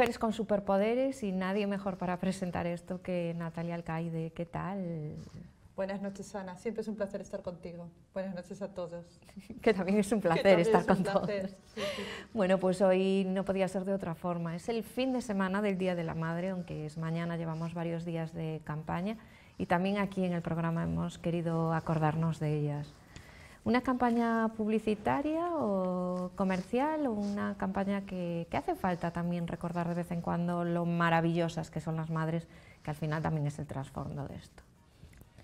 Mujeres con superpoderes y nadie mejor para presentar esto que Natalia Alcaide. ¿Qué tal? Buenas noches, Ana. Siempre es un placer estar contigo. Buenas noches a todos. que también es un placer estar con todos. Bueno, pues hoy no podía ser de otra forma. Es el fin de semana del Día de la Madre, aunque es mañana, llevamos varios días de campaña y también aquí en el programa hemos querido acordarnos de ellas una campaña publicitaria o comercial o una campaña que, hace falta también recordar de vez en cuando lo maravillosas que son las madres, que al final también es el trasfondo de esto.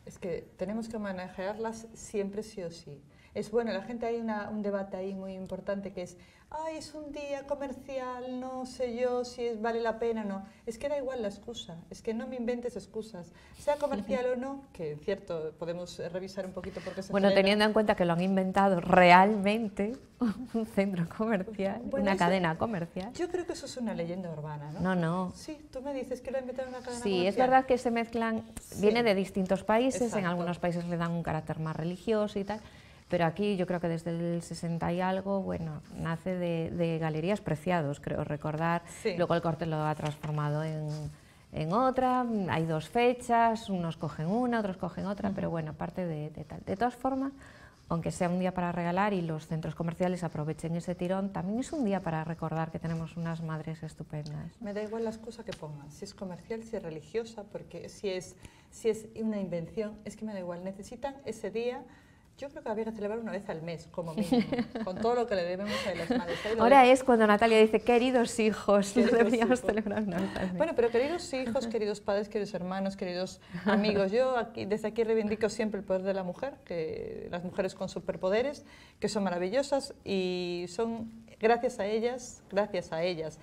Es que tenemos que manejarlas siempre sí o sí es bueno, la gente hay un debate ahí muy importante que es, ay, es un día comercial, no sé yo si es, vale la pena o no. Es que da igual la excusa, es que no me inventes excusas, sea comercial o no, que cierto, podemos eh, revisar un poquito porque se Bueno, teniendo en cuenta que lo han inventado realmente un centro comercial, una cadena comercial. Yo creo que eso es una leyenda urbana, ¿no? No, no. Sí, tú me dices que lo ha inventado una cadena sí, Sí, es verdad que se mezclan, viene de distintos países, en algunos países le dan un carácter más religioso y tal. Pero aquí yo creo que desde el 60 y algo, bueno, nace de, galerías preciados, creo recordar. Luego el corte lo ha transformado en, en, otra, hay dos fechas, unos cogen una, otros cogen otra, pero bueno, aparte de, de tal. De todas formas, aunque sea un día para regalar y los centros comerciales aprovechen ese tirón, también es un día para recordar que tenemos unas madres estupendas. Me da igual la excusa que pongan, si es comercial, si es religiosa, porque si es, si es una invención, es que me da igual, necesitan ese día yo creo que habría que celebrar una vez al mes, como mínimo, con todo lo que le debemos a las madres. Ahora es cuando Natalia dice, queridos hijos, deberíamos celebrar una Bueno, pero queridos hijos, queridos padres, queridos hermanos, queridos amigos, yo aquí, desde aquí reivindico siempre el poder de la mujer, que las mujeres con superpoderes, que son maravillosas y son gracias a ellas, gracias a ellas,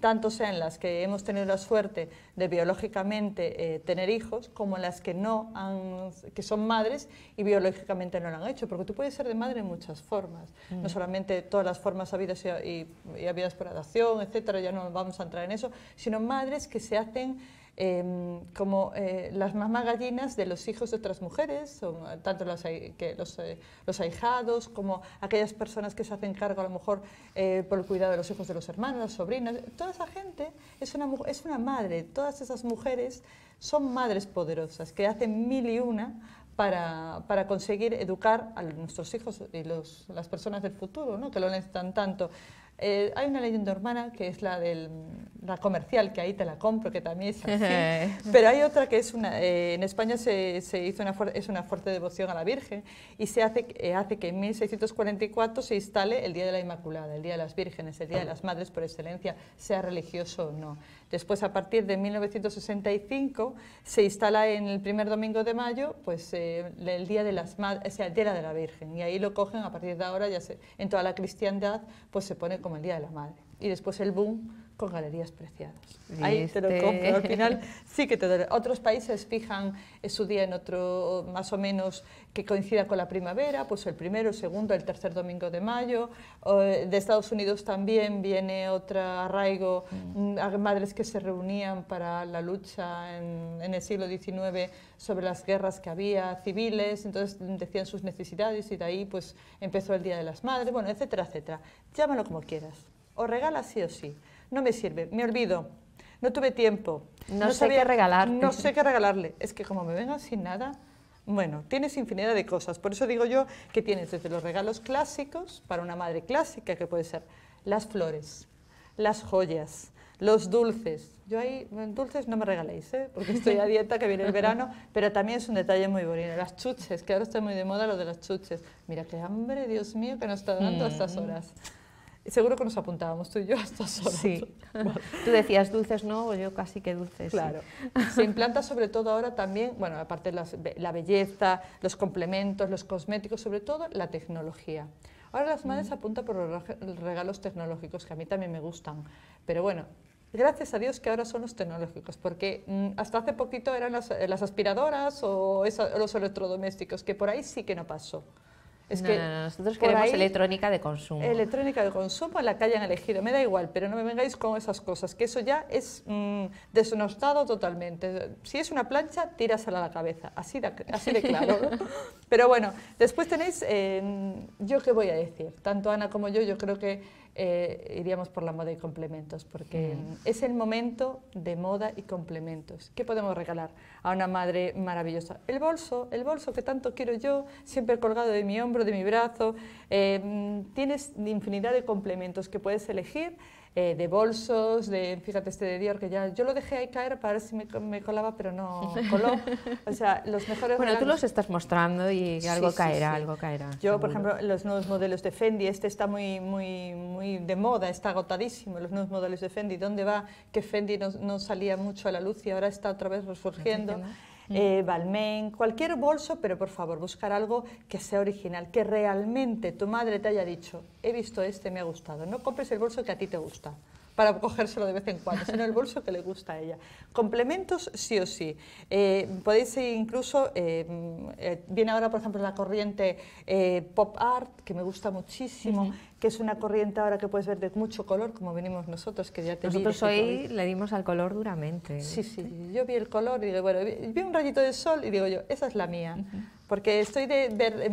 tanto sean las que hemos tenido la suerte de biológicamente eh, tener hijos, como las que no han, que son madres y biológicamente no lo han hecho, porque tú puedes ser de madre en muchas formas, mm. no solamente todas las formas habidas y, habidas por adopción, etcétera, ya no vamos a entrar en eso, sino madres que se hacen Em, como eh, las mamás gallinas de los hijos de otras mujeres, eh, tanto los, eh, los, ahijados como aquellas personas que se hacen cargo a lo mejor por el cuidado de los hijos de los hermanos, sobrinos, toda esa gente es una, es una madre, todas esas mujeres son madres poderosas que hacen mil y una para, conseguir educar a nuestros hijos y las personas del futuro, ¿no? que lo necesitan tanto. Eh, hay una leyenda hermana que es la del la comercial, que ahí te la compro, que también es así. Pero hay otra que es una, eh, en España se, se hizo una es una fuerte devoción a la Virgen y se hace, eh, hace que en 1644 se instale el Día de la Inmaculada, el Día de las Vírgenes, el Día de las Madres por excelencia, sea religioso o no. Después, a partir de 1965, se instala en el primer domingo de mayo, pues eh, el Día de las o de la Virgen, y ahí lo cogen, a partir de ahora ya en toda la cristiandad, pues se pone como el Día de la Madre. Y después el boom con galerías preciadas. Ahí te lo compro. Al final sí que te doy. Otros países fijan su día en otro, más o menos, que coincida con la primavera, pues el primero, segundo, el tercer domingo de mayo. De Estados Unidos también viene otro arraigo, mm. Mm, madres que se reunían para la lucha en, en el siglo XIX sobre las guerras que había civiles, entonces decían sus necesidades y de ahí pues empezó el Día de las Madres, bueno, etcétera, etcétera. Llámalo como quieras, o regala sí o sí no me sirve, me olvido, no tuve tiempo. No, sé sabía, qué regalar. No sé qué regalarle. Es que como me venga sin nada, bueno, tienes infinidad de cosas. Por eso digo yo que tienes desde los regalos clásicos para una madre clásica, que puede ser las flores, las joyas, los dulces. Yo ahí, dulces no me regaléis, ¿eh? porque estoy a dieta, que viene el verano, pero también es un detalle muy bonito. Las chuches, que ahora está muy de moda lo de las chuches. Mira qué hambre, Dios mío, que nos está dando a estas mm. horas. Seguro que nos apuntábamos tú y yo a estas horas. Sí. Tú decías dulces no, o yo casi que dulces. Claro. Se implanta sobre todo ahora también, bueno, aparte de la belleza, los complementos, los cosméticos, sobre todo la tecnología. Ahora las madres mm. apuntan por los regalos tecnológicos, que a mí también me gustan. Pero bueno, gracias a Dios que ahora son los tecnológicos, porque mm, hasta hace poquito eran las, aspiradoras o, los electrodomésticos, que por ahí sí que no pasó. Es que nosotros queremos electrónica de consumo. Electrónica de consumo, la que hayan elegido, me da igual, pero no me vengáis con esas cosas, que eso ya es mm, desnostado totalmente. Si es una plancha, tírasela a la cabeza, así de, claro. pero bueno, después tenéis, eh, yo qué voy a decir, tanto Ana como yo, yo creo que eh, iríamos por la moda y complementos, porque mm. es el momento de moda y complementos. ¿Qué podemos regalar a una madre maravillosa? El bolso, el bolso que tanto quiero yo, siempre colgado de mi hombro de mi brazo. Em, tienes infinidad de complementos que puedes elegir, eh, de bolsos, de, fíjate este de Dior, que ya yo lo dejé ahí caer para ver si me, colaba, pero no coló. O sea, los mejores... Bueno, tú los estás mostrando y algo caerá, algo caerá. Yo, por ejemplo, los nuevos modelos de Fendi, este está muy, muy, muy de moda, está agotadísimo, los nuevos modelos de Fendi, ¿dónde va? Que Fendi no, salía mucho a la luz y ahora está otra vez resurgiendo eh, Balmain, cualquier bolso, pero por favor, buscar algo que sea original, que realmente tu madre te haya dicho, he visto este, me ha gustado. No compres el bolso que a ti te gusta para cogérselo de vez en cuando, sino el bolso que le gusta a ella. Complementos sí o sí. Eh, podéis incluso, eh, eh, viene ahora por ejemplo la corriente eh, pop art, que me gusta muchísimo, que es una corriente ahora que puedes ver de mucho color, como venimos nosotros, que ya te Nosotros hoy le dimos al color duramente. Sí, sí, yo vi el color y digo, bueno, vi un rayito de sol y digo yo, esa es la mía. Porque estoy de ver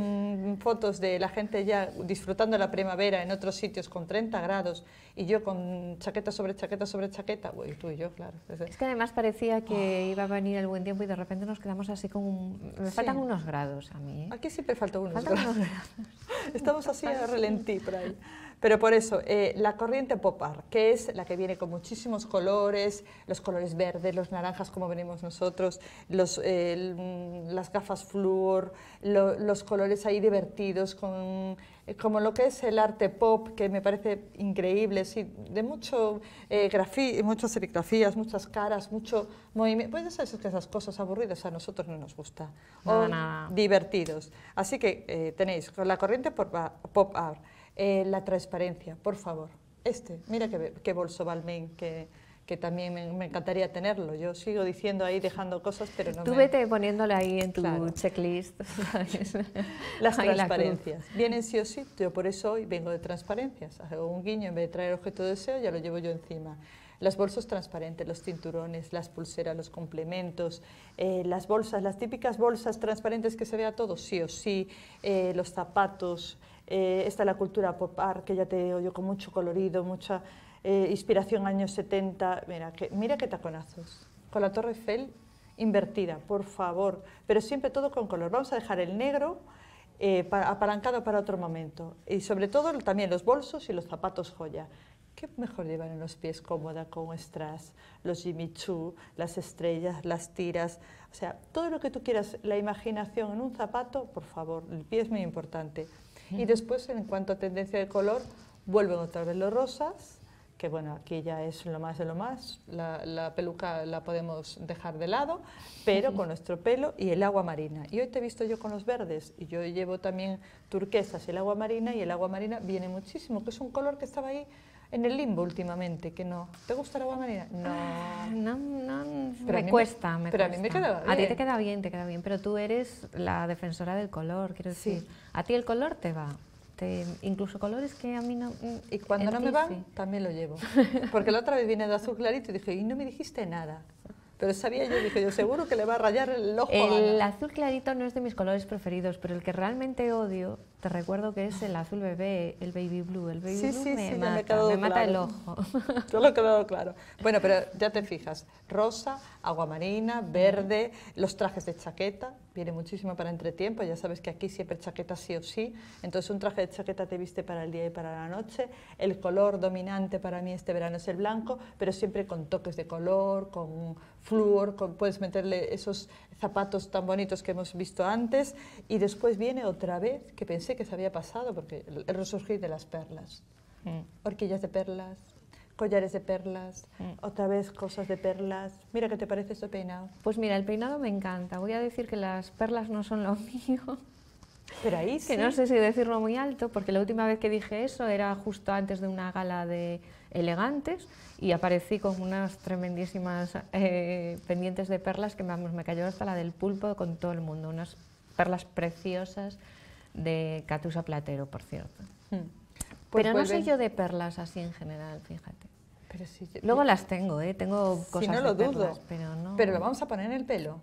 fotos de la gente ya disfrutando la primavera en otros sitios con 30 grados y yo con chaqueta sobre chaqueta sobre chaqueta. Bueno, tú y yo, claro. Es que además parecía que ah. iba a venir el buen tiempo y de repente nos quedamos así con... Me faltan unos grados a mí. ¿eh? Aquí siempre faltan unos faltan grados. Unos grados. Estamos así a relentí por ahí. Pero por eso, eh, la corriente pop art, que es la que viene con muchísimos colores, los colores verdes, los naranjas como venimos nosotros, los, eh, las gafas flúor, los colores ahí divertidos, con, eh, como lo que es el arte pop, que me parece increíble, sí, de mucho, muchas serigrafías, muchas caras, mucho movimiento. Pues que esas cosas aburridas a nosotros no nos gusta. divertidos. Así que tenéis con la corriente pop art eh, la transparencia, por favor. Este, mira qué, bolso Balmain, que, que también me, encantaría tenerlo. Yo sigo diciendo ahí, dejando cosas, pero no Tú vete poniéndole ahí en tu checklist. Las transparencias. Vienen sí o sí, yo por eso hoy vengo de transparencias. Hago un guiño, en vez de traer objeto de deseo, ya lo llevo yo encima las bolsas transparentes, los cinturones, las pulseras, los complementos, eh, las bolsas, las típicas bolsas transparentes que se vea todo, sí o sí, eh, los zapatos, eh, Esta es la cultura pop art, que ya te oyó con mucho colorido, mucha eh, inspiración años 70. Mira, que, mira qué taconazos. Con la Torre Eiffel invertida, por favor. Pero siempre todo con color. Vamos a dejar el negro eh, para, apalancado para otro momento. Y sobre todo también los bolsos y los zapatos joya. ¿Qué mejor llevar en los pies cómoda con strass, los Jimmy Choo, las estrellas, las tiras? O sea, todo lo que tú quieras, la imaginación en un zapato, por favor, el pie es muy importante. Y después, en cuanto a tendencia de color, vuelven otra vez los rosas, que bueno, aquí ya es lo más de lo más, la, peluca la podemos dejar de lado, pero con nuestro pelo y el agua marina. Y hoy te he visto yo con los verdes, y yo llevo también turquesas, y el agua marina, y el agua marina viene muchísimo, que es un color que estaba ahí en el limbo últimamente, que no. ¿Te gusta el agua marina? Ah, no. no, no, me cuesta, Pero a mí me queda bien. A ti te queda bien, te queda bien, pero tú eres la defensora del color, quiero decir. Sí. A ti el color te va. Te, incluso colores que a mí no... Mm, y cuando no me van, también lo llevo. Porque la otra vez vine de azul clarito y dije, y no me dijiste nada. Pero sabía yo, dije yo, seguro que le va a rayar el ojo. El azul clarito no es de mis colores preferidos, pero el que realmente odio, te recuerdo que es el azul bebé, el baby blue. El baby blue me, mata, me, mata el ojo. Yo lo he quedado claro. Bueno, pero ya te fijas, rosa, agua marina, verde, los trajes de chaqueta, viene muchísimo para entretiempo, ya sabes que aquí siempre chaqueta sí o sí, entonces un traje de chaqueta te viste para el día y para la noche, el color dominante para mí este verano es el blanco, pero siempre con toques de color, con flúor, con, puedes meterle esos zapatos tan bonitos que hemos visto antes, y después viene otra vez, que pensé que se había pasado, porque el resurgir de las perlas, horquillas mm. de perlas, collares de perlas, mm. otra vez cosas de perlas. Mira, ¿qué te parece este peinado? Pues mira, el peinado me encanta. Voy a decir que las perlas no son lo mío. Pero ahí sí. Que no sé si decirlo muy alto, porque la última vez que dije eso era justo antes de una gala de elegantes y aparecí con unas tremendísimas eh, pendientes de perlas que vamos, me cayó hasta la del pulpo con todo el mundo, unas perlas preciosas de Catusa Platero, por cierto. Hmm. Pues Pero no soy yo de perlas así en general, fíjate. Luego las tengo, ¿eh? tengo cosas si no lo dudo, pero no... Pero lo vamos a poner en el pelo.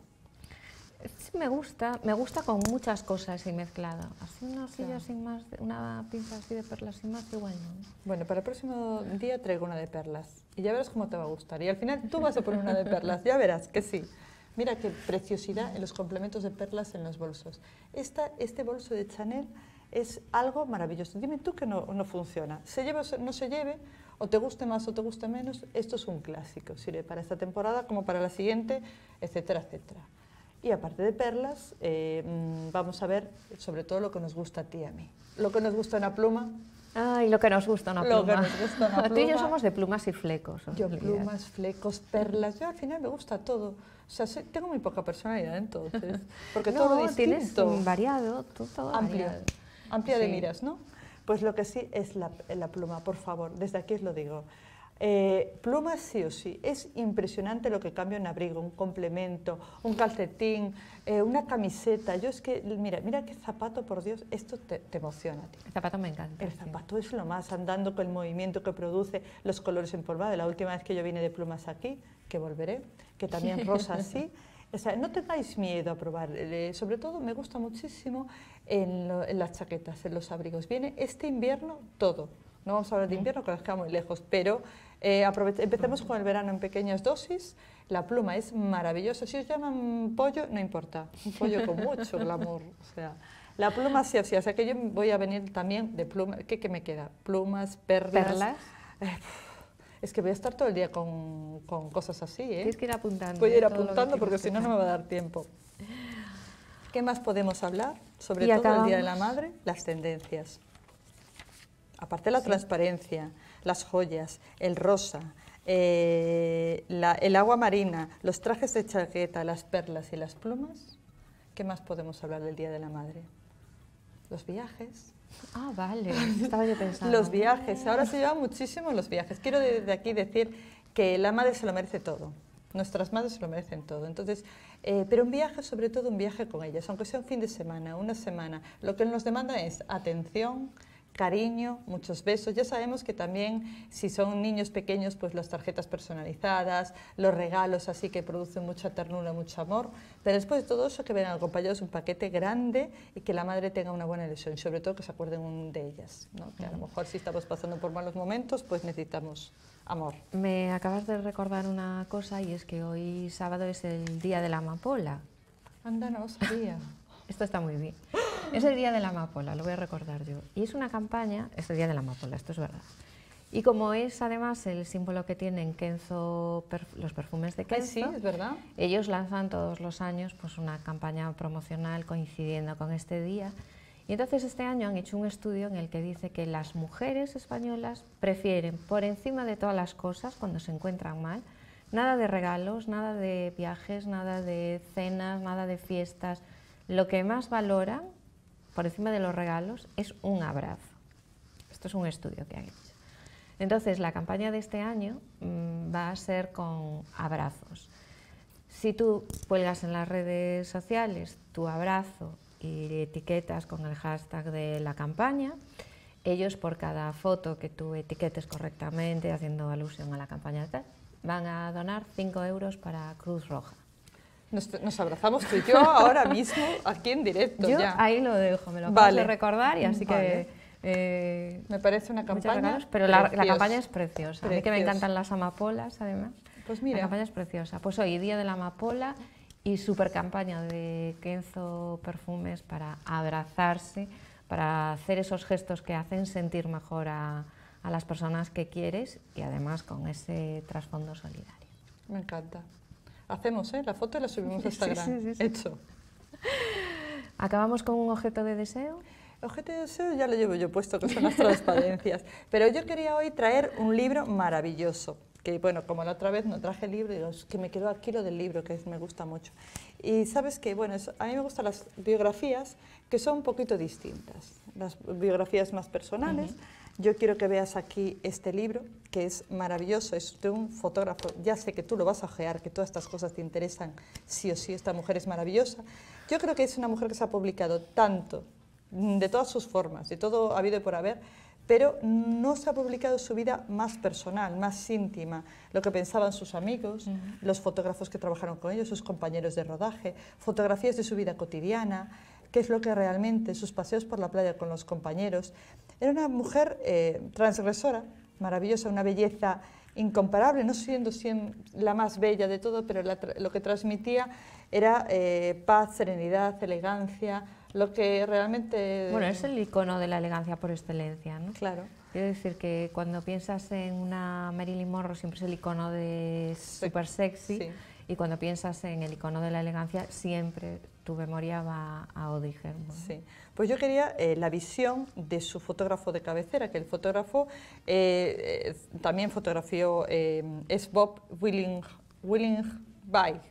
Sí, me gusta, me gusta con muchas cosas y mezclada. Así una silla sin más, una pinza así de perlas sin más, igual no. Bueno, para el próximo día traigo una de perlas y ya verás cómo te va a gustar. Y al final tú vas a poner una de perlas, ya verás que sí. Mira qué preciosidad en los complementos de perlas en los bolsos. Esta, este bolso de Chanel es algo maravilloso. Dime tú que no, no funciona. Se lleva o no se lleve, o te guste más o te guste menos, esto es un clásico, sirve para esta temporada como para la siguiente, etcétera, etcétera. Y aparte de perlas, eh, mm, vamos a ver sobre todo lo que nos gusta a ti y a mí. Lo que nos gusta una pluma. Ay, lo que nos gusta una pluma. Lo que nos gusta y yo somos de plumas y flecos. Yo plumas, flecos, perlas. Yo al final me gusta todo. O sea, tengo muy poca personalidad entonces. Porque todo distinto. variado, todo, todo amplio. Variado. Amplia de miras, ¿no? Pues lo que sí es la, pluma, por favor, desde aquí os lo digo. Eh, plumas sí o sí. Es impresionante lo que cambia un abrigo, un complemento, un calcetín, eh, una camiseta. Yo es que, mira, mira qué zapato, por Dios, esto te, emociona emociona. ti. El zapato me encanta. El zapato es lo más, andando con el movimiento que produce, los colores en La última vez que yo vine de plumas aquí, que volveré, que también rosa sí. O sea, no tengáis miedo a probar. Eh, sobre todo me gusta muchísimo en, las chaquetas, en los abrigos. Viene este invierno todo. No vamos a hablar de invierno, que nos queda muy lejos, pero eh, empecemos con el verano en pequeñas dosis. La pluma es maravillosa. Si os llaman pollo, no importa. Un pollo con mucho glamour. O sea, la pluma sí así, sí. O sea que yo voy a venir también de pluma. ¿Qué, me queda? Plumas, perlas. Eh, es que voy a estar todo el día con, cosas así, ¿eh? Tienes que ir apuntando. Voy a ir ¿eh? apuntando porque si no, no me va a dar tiempo. ¿Qué más podemos hablar? Sobre todo el Día de la Madre, las tendencias. Aparte la transparencia, las joyas, el rosa, eh, el agua marina, los trajes de chaqueta, las perlas y las plumas. ¿Qué más podemos hablar del Día de la Madre? Los viajes, Ah, vale. Estaba yo pensando. los viajes. Ahora se llevan muchísimo los viajes. Quiero desde aquí decir que la madre se lo merece todo. Nuestras madres se lo merecen todo. Entonces, eh, pero un viaje, sobre todo un viaje con ellas, aunque sea un fin de semana, una semana, lo que nos demanda es atención, cariño, muchos besos. Ya sabemos que también si son niños pequeños, pues las tarjetas personalizadas, los regalos así que producen mucha ternura, mucho amor. Pero después de todo eso, que vengan acompañados un paquete grande y que la madre tenga una buena elección, sobre todo que se acuerden de ellas, que a lo mejor si estamos pasando por malos momentos, pues necesitamos amor. Me acabas de recordar una cosa y es que hoy sábado es el Día de la Amapola. Anda, esto está muy bien. Es el Día de la Amapola, lo voy a recordar yo. Y es una campaña, es el Día de la Amapola, esto es verdad. Y como es además el símbolo que tienen Kenzo, los perfumes de Kenzo, verdad. ellos lanzan todos los años pues, una campaña promocional coincidiendo con este día. Y entonces este año han hecho un estudio en el que dice que las mujeres españolas prefieren, por encima de todas las cosas, cuando se encuentran mal, nada de regalos, nada de viajes, nada de cenas, nada de fiestas, lo que más valoran, por encima de los regalos, es un abrazo. Esto es un estudio que han hecho. Entonces, la campaña de este año mm, va a ser con abrazos. Si tú cuelgas en las redes sociales tu abrazo y etiquetas con el hashtag de la campaña, ellos por cada foto que tú etiquetes correctamente, haciendo alusión a la campaña, van a donar 5 euros para Cruz Roja. Nos, abrazamos tú y yo ahora mismo, aquí en directo. Yo ahí lo dejo, me lo vale. recordar y así que... Eh, me parece una campaña. pero la, campaña es preciosa. A mí que me encantan las amapolas, además. Pues mira. La campaña es preciosa. Pues hoy, Día de la Amapola y super campaña de Kenzo Perfumes para abrazarse, para hacer esos gestos que hacen sentir mejor a, a las personas que quieres y además con ese trasfondo solidario. Me encanta. Hacemos, La foto y la subimos a Instagram. Sí, Hecho. ¿Acabamos con un objeto de deseo? Objeto de deseo ya lo llevo yo puesto, que son las transparencias. Pero yo quería hoy traer un libro maravilloso que bueno, como la otra vez no traje el libro, es que me quedo aquí lo del libro, que me gusta mucho. Y sabes que, bueno, a mí me gustan las biografías que son un poquito distintas, las biografías más personales yo quiero que veas aquí este libro, que es maravilloso, es de un fotógrafo, ya sé que tú lo vas a ojear, que todas estas cosas te interesan, sí o sí, esta mujer es maravillosa. Yo creo que es una mujer que se ha publicado tanto, de todas sus formas, de todo ha habido y por haber, pero no se ha publicado su vida más personal, más íntima, lo que pensaban sus amigos, los fotógrafos que trabajaron con ellos, sus compañeros de rodaje, fotografías de su vida cotidiana, qué es lo que realmente, sus paseos por la playa con los compañeros. Era una mujer eh, transgresora, maravillosa, una belleza incomparable, no siendo, la más bella de todo, pero lo que transmitía era eh, paz, serenidad, elegancia, lo que realmente... Bueno, es el icono de la elegancia por excelencia, ¿no? Claro. Quiero decir que cuando piensas en una Marilyn Monroe siempre es el icono de super sexy y cuando piensas en el icono de la elegancia siempre tu memoria va a odiarme. Sí, pues yo quería eh, la visión de su fotógrafo de cabecera, que el fotógrafo eh, eh, también fotografió, es Bob Willing, Willing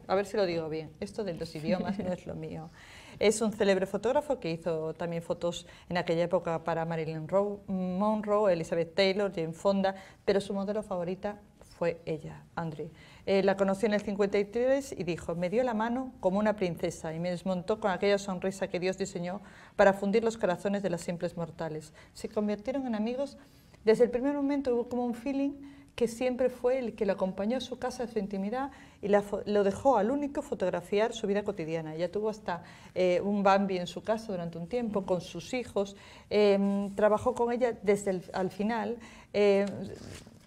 a ver si lo digo bien, esto de los idiomas no es lo mío. Es un célebre fotógrafo que hizo también fotos en aquella época para Marilyn Monroe, Elizabeth Taylor, Jane Fonda, pero su modelo favorita fue ella, andre eh, la conoció en el 53 y dijo, me dio la mano como una princesa y me desmontó con aquella sonrisa que Dios diseñó para fundir los corazones de las simples mortales. Se convirtieron en amigos. Desde el primer momento hubo como un feeling que siempre fue el que lo acompañó a su casa, a su intimidad, y lo dejó al único fotografiar su vida cotidiana. Ella tuvo hasta eh, un Bambi en su casa durante un tiempo, con sus hijos, em, trabajó con ella desde el al final. Em,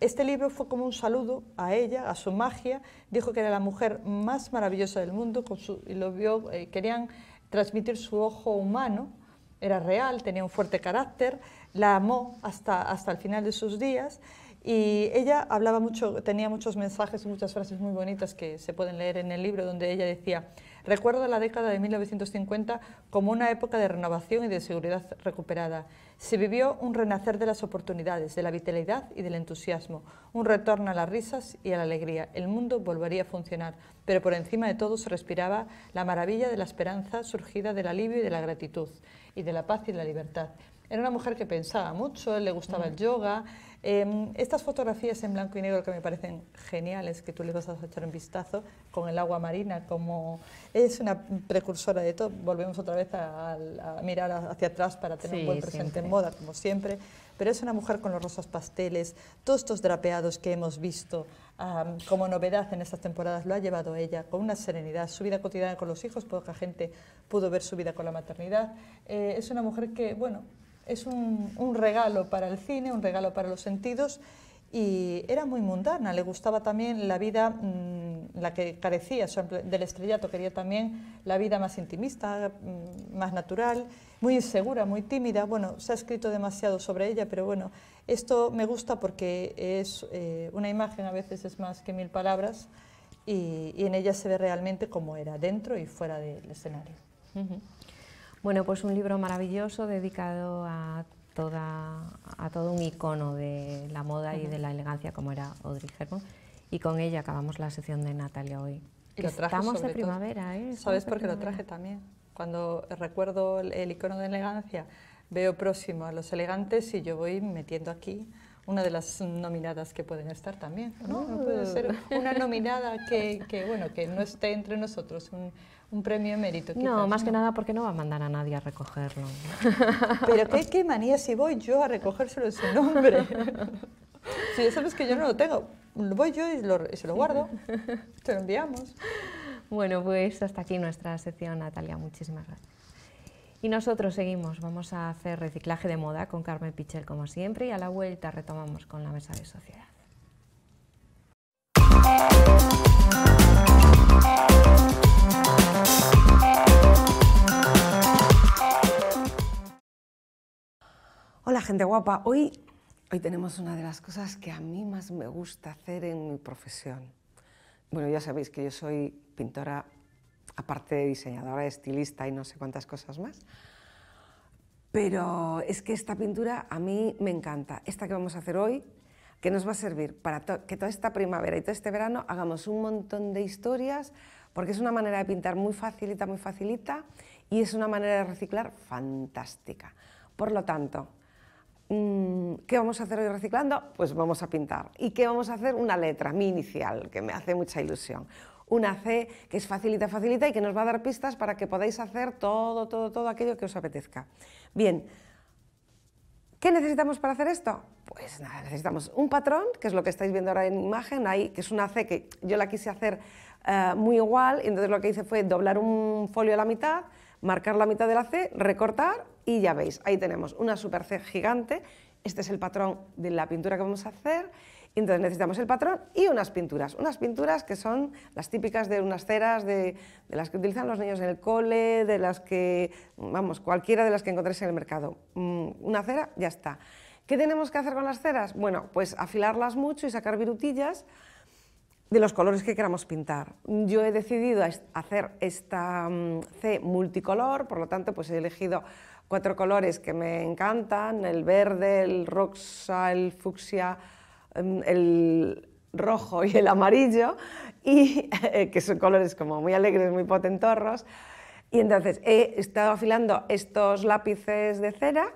este libro fue como un saludo a ella, a su magia. Dijo que era la mujer más maravillosa del mundo y lo vio, eh, querían transmitir su ojo humano. Era real, tenía un fuerte carácter, la amó hasta, hasta el final de sus días y ella hablaba mucho, tenía muchos mensajes y muchas frases muy bonitas que se pueden leer en el libro donde ella decía, Recuerdo la década de 1950 como una época de renovación y de seguridad recuperada. Se vivió un renacer de las oportunidades, de la vitalidad y del entusiasmo, un retorno a las risas y a la alegría. El mundo volvería a funcionar, pero por encima de todo se respiraba la maravilla de la esperanza surgida del alivio y de la gratitud, y de la paz y la libertad. Era una mujer que pensaba mucho, le gustaba el mm. yoga, Em, estas fotografías en blanco y negro que me parecen geniales, que tú les vas a echar un vistazo, con el agua marina como... Es una precursora de todo. Volvemos otra vez a, mirar hacia atrás para tener un buen presente en moda, como siempre. Pero es una mujer con los rosas pasteles, todos estos drapeados que hemos visto como novedad en estas temporadas lo ha llevado ella con una serenidad, su vida cotidiana con los hijos, poca gente pudo ver su vida con la maternidad. Eh, es una mujer que, bueno, es un, regalo para el cine, un regalo para los sentidos y era muy mundana, le gustaba también la vida, mm, la que carecía del estrellato, quería también la vida más intimista, mm, más natural, muy insegura, muy tímida, bueno, se ha escrito demasiado sobre ella, pero bueno, esto me gusta porque es eh, una imagen, a veces es más que mil palabras, y, en ella se ve realmente cómo era, dentro y fuera del escenario. Bueno, pues un libro maravilloso dedicado a, toda, a todo un icono de la moda y de la elegancia como era Audrey Hepburn. Y con ella acabamos la sesión de Natalia hoy. lo traje estamos sobre de primavera, ¿eh? ¿Sabes por qué lo traje también? Cuando recuerdo el, icono de elegancia, veo próximo a los elegantes y yo voy metiendo aquí una de las nominadas que pueden estar también. No, ah. puede ser una nominada que, que, bueno, que no esté entre nosotros, un, un premio mérito, Quizás, no, más que nada porque no va a mandar a nadie a recogerlo. Pero qué, manía si voy yo a recogérselo en su nombre. Si ya sabes que yo no lo tengo, voy yo y, se lo guardo, te lo enviamos. Bueno, pues hasta aquí nuestra sección, Natalia. Muchísimas gracias. Y nosotros seguimos, vamos a hacer reciclaje de moda con Carmen Pichel como siempre y a la vuelta retomamos con la mesa de sociedad. Hola gente guapa, hoy, hoy tenemos una de las cosas que a mí más me gusta hacer en mi profesión. Bueno, ya sabéis que yo soy pintora, aparte de diseñadora, estilista y no sé cuántas cosas más. Pero es que esta pintura a mí me encanta. Esta que vamos a hacer hoy, que nos va a servir para que toda esta primavera y todo este verano hagamos un montón de historias, porque es una manera de pintar muy facilita, muy facilita, y es una manera de reciclar fantástica. Por lo tanto, Mm, ¿Qué vamos a hacer hoy reciclando? Pues vamos a pintar. ¿Y qué vamos a hacer? Una letra, mi inicial, que me hace mucha ilusión. Una C que es facilita, facilita y que nos va a dar pistas para que podáis hacer todo, todo, todo aquello que os apetezca. Bien, ¿qué necesitamos para hacer esto? Pues nada, necesitamos un patrón, que es lo que estáis viendo ahora en imagen, ahí, que es una C que yo la quise hacer eh, muy igual, y entonces lo que hice fue doblar un folio a la mitad, marcar la mitad de la C, recortar y ya veis, ahí tenemos una super C gigante, este es el patrón de la pintura que vamos a hacer, entonces necesitamos el patrón y unas pinturas, unas pinturas que son las típicas de unas ceras, de, las que utilizan los niños en el cole, de las que, vamos, cualquiera de las que encontréis en el mercado. Mm, una cera, ya está. ¿Qué tenemos que hacer con las ceras? Bueno, pues afilarlas mucho y sacar virutillas de los colores que queramos pintar. Yo he decidido hacer esta mm, C multicolor, por lo tanto, pues he elegido cuatro colores que me encantan, el verde, el roxa, el fucsia, em, el rojo y el amarillo, y eh, que son colores como muy alegres, muy potentorros. Y entonces he estado afilando estos lápices de cera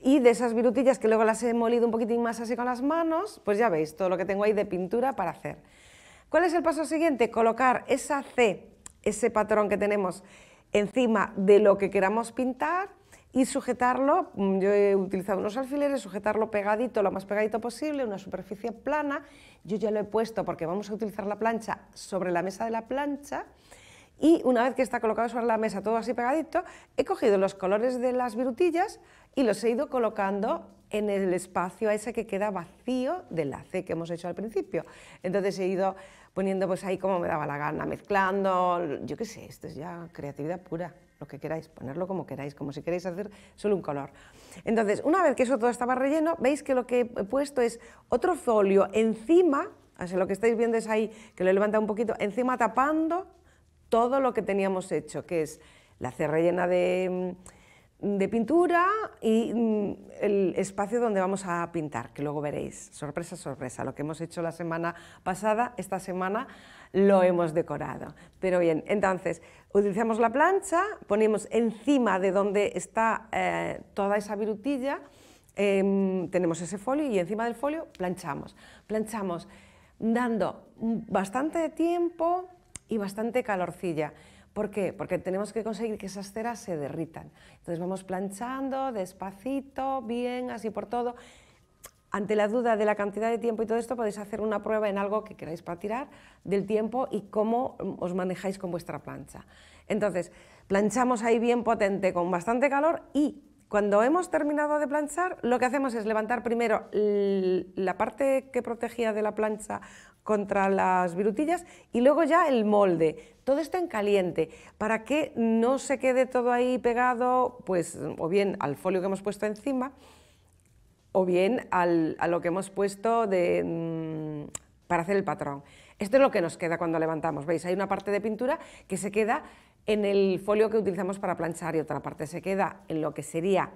y de esas virutillas que luego las he molido un poquitín más así con las manos, pues ya veis todo lo que tengo ahí de pintura para hacer. ¿Cuál es el paso siguiente? Colocar esa C, ese patrón que tenemos encima de lo que queramos pintar y sujetarlo, mm, yo he utilizado unos alfileres, sujetarlo pegadito, lo más pegadito posible, una superficie plana, yo ya lo he puesto porque vamos a utilizar la plancha sobre la mesa de la plancha y una vez que está colocado sobre la mesa todo así pegadito, he cogido los colores de las virutillas y los he ido colocando en el espacio ese que queda vacío del enlace que hemos hecho al principio. Entonces he ido poniendo pues ahí como me daba la gana, mezclando, yo qué sé, esto es ya creatividad pura lo que queráis, ponerlo como queráis, como si queréis hacer solo un color. Entonces, una vez que eso todo estaba relleno, veis que lo que he puesto es otro folio encima, así lo que estáis viendo es ahí, que lo he levantado un poquito, encima tapando todo lo que teníamos hecho, que es la C llena de, mm, de pintura y mm, el espacio donde vamos a pintar, que luego veréis. Sorpresa, sorpresa, lo que hemos hecho la semana pasada, esta semana lo hemos decorado. Pero bien, entonces utilizamos la plancha, ponemos encima de donde está eh, toda esa virutilla, em, tenemos ese folio y encima del folio planchamos. Planchamos dando bastante tiempo y bastante calorcilla. ¿Por qué? Porque tenemos que conseguir que esas ceras se derritan. Entonces vamos planchando despacito, bien, así por todo ante la duda de la cantidad de tiempo y todo esto, podéis hacer una prueba en algo que queráis para tirar del tiempo y cómo mm, os manejáis con vuestra plancha. Entonces, planchamos ahí bien potente con bastante calor y cuando hemos terminado de planchar, lo que hacemos es levantar primero la parte que protegía de la plancha contra las virutillas y luego ya el molde. Todo esto en caliente para que no se quede todo ahí pegado, pues o bien al folio que hemos puesto encima o bien a lo que hemos puesto mm, para hacer el patrón. Esto es lo que nos queda cuando levantamos. ¿Veis? Hay una parte de pintura que se queda en el folio que utilizamos para planchar y otra parte se queda en lo que sería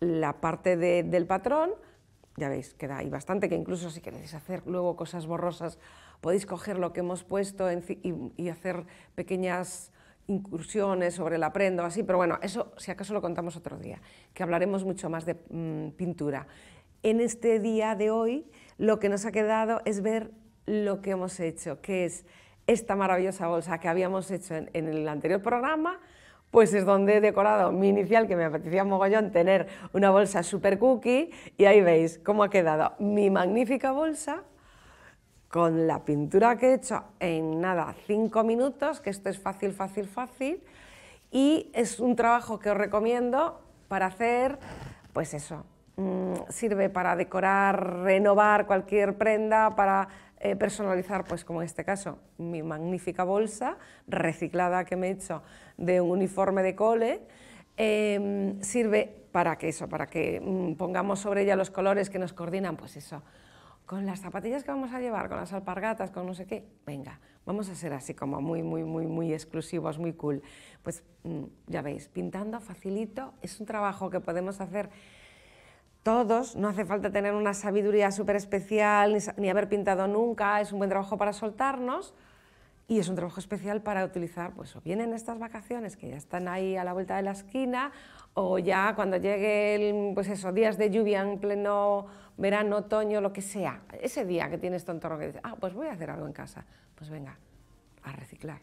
la parte del patrón. Ya veis, queda ahí bastante, que incluso si queréis hacer luego cosas borrosas, podéis coger lo que hemos puesto y hacer pequeñas incursiones sobre el aprendo así, pero bueno, eso si acaso lo contamos otro día, que hablaremos mucho más de mm, pintura. En este día de hoy lo que nos ha quedado es ver lo que hemos hecho, que es esta maravillosa bolsa que habíamos hecho en, en el anterior programa, pues es donde he decorado mi inicial, que me apetecía mogollón tener una bolsa super cookie, y ahí veis cómo ha quedado mi magnífica bolsa con la pintura que he hecho en nada, cinco minutos, que esto es fácil, fácil, fácil. Y es un trabajo que os recomiendo para hacer, pues eso, mm, sirve para decorar, renovar cualquier prenda, para eh, personalizar, pues como en este caso, mi magnífica bolsa reciclada que me he hecho de un uniforme de cole. Em, sirve para que eso, para que mm, pongamos sobre ella los colores que nos coordinan, pues eso, con las zapatillas que vamos a llevar, con las alpargatas, con no sé qué, venga, vamos a ser así como muy, muy, muy, muy exclusivos, muy cool. Pues mm, ya veis, pintando facilito, es un trabajo que podemos hacer todos, no hace falta tener una sabiduría súper especial ni, haber pintado nunca, es un buen trabajo para soltarnos y es un trabajo especial para utilizar, pues o bien en estas vacaciones que ya están ahí a la vuelta de la esquina o ya cuando llegue, pues eso, días de lluvia en pleno verano, otoño, lo que sea. Ese día que tienes tu que dices, ah, pues voy a hacer algo en casa. Pues venga, a reciclar.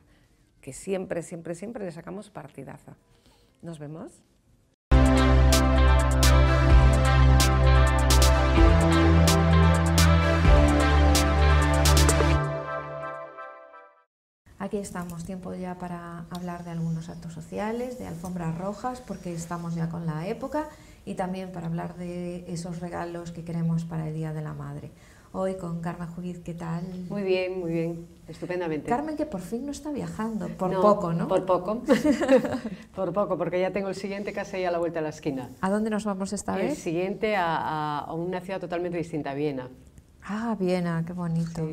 Que siempre, siempre, siempre le sacamos partidaza. Nos vemos. Aquí estamos, tiempo ya para hablar de algunos actos sociales, de alfombras rojas, porque estamos ya con la época y también para hablar de esos regalos que queremos para el Día de la Madre. Hoy con Carmen Juiz, ¿qué tal? Muy bien, muy bien, estupendamente. Carmen que por fin no está viajando, por poco, ¿no? Por poco, por poco, porque ya tengo el siguiente casi a la vuelta de la esquina. ¿A dónde nos vamos esta vez? El siguiente a, una ciudad totalmente distinta, Viena. Ah, Viena, qué bonito.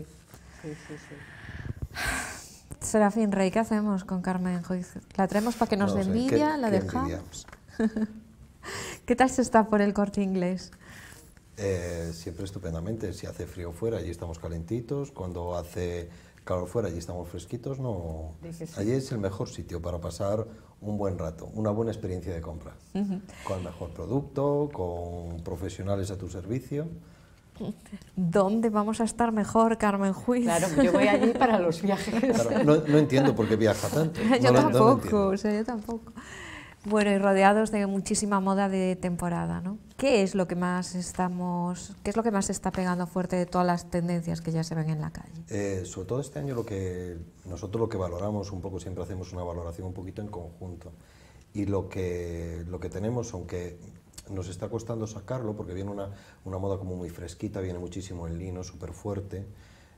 Sí, sí, sí. Serafín Rey, ¿qué hacemos con Carmen Juiz? ¿La traemos para que nos no, dé envidia? ¿La dejamos? ¿Qué tal se está por el corte inglés? Eh, siempre estupendamente. Si hace frío fuera, allí estamos calentitos. Cuando hace calor fuera, allí estamos fresquitos. No, allí es el mejor sitio para pasar un buen rato, una buena experiencia de compra, con el mejor producto, con profesionales a tu servicio. ¿Dónde vamos a estar mejor, Carmen Juiz? Claro, yo voy allí para los viajes. Claro, no, no, entiendo por qué viaja tanto. yo, tampoco, o sea, yo tampoco, bueno, y rodeados de muchísima moda de temporada, ¿no? ¿Qué es lo que más estamos, qué es lo que más está pegando fuerte de todas las tendencias que ya se ven en la calle? Eh, sobre todo este año lo que nosotros lo que valoramos un poco siempre hacemos una valoración un poquito en conjunto y lo que lo que tenemos, aunque nos está costando sacarlo porque viene una, una moda como muy fresquita, viene muchísimo en lino, súper fuerte.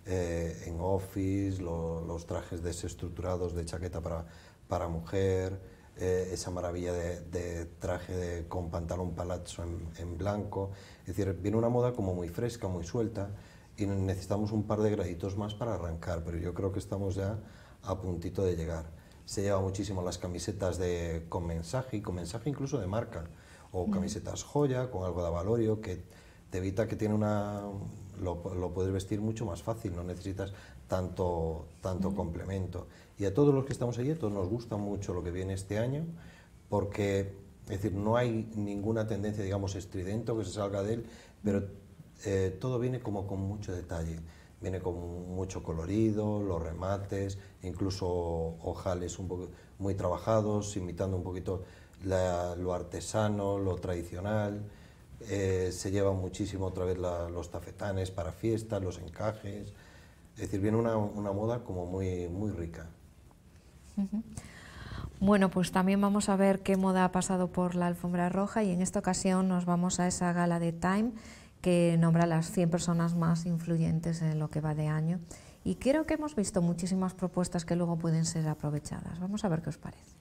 Eh, en office, los trajes desestructurados de chaqueta para, para mujer, eh, esa maravilla de, traje con pantalón palazzo en, blanco. Es decir, viene una moda como muy fresca, muy suelta y necesitamos un par de graditos más para arrancar, pero yo creo que estamos ya a puntito de llegar. Se llevan muchísimo las camisetas con mensaje con mensaje incluso de marca, o camisetas joya con algo de avalorio que te evita que tiene una, lo, puedes vestir mucho más fácil, no necesitas tanto, complemento. Y a todos los que estamos allí, todos nos gusta mucho lo que viene este año, porque es decir, no hay ninguna tendencia, digamos, estridente que se salga de él, pero eh, todo viene como con mucho detalle. Viene con mucho colorido, los remates, incluso ojales un poco, muy trabajados, imitando un poquito lo artesano, lo tradicional. Eh, se llevan muchísimo otra vez los tafetanes para fiestas, los encajes. Es decir, viene una, una moda como muy, muy rica. Bueno, pues también vamos a ver qué moda ha pasado por la alfombra roja y en esta ocasión nos vamos a esa gala de Time que nombra las 100 personas más influyentes en lo que va de año. Y creo que hemos visto muchísimas propuestas que luego pueden ser aprovechadas. Vamos a ver qué os parece.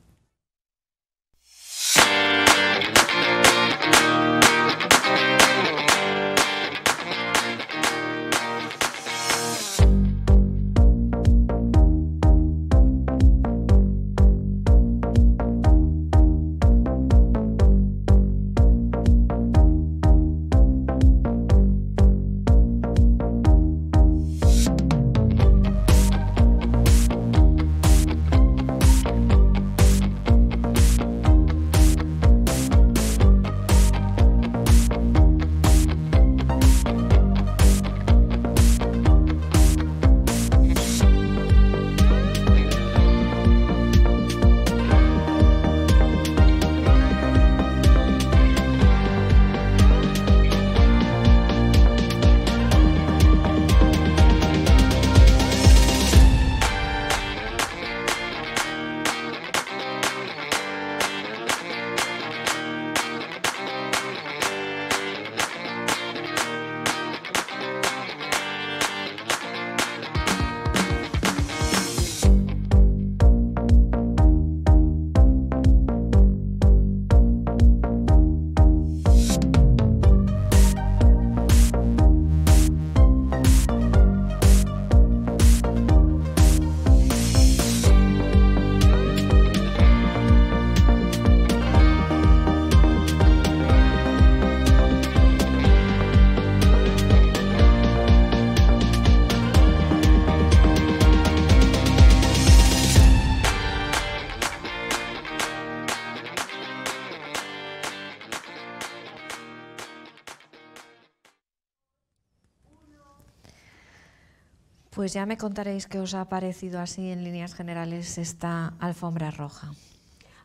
Pues ya me contaréis qué os ha parecido así en líneas generales esta alfombra roja.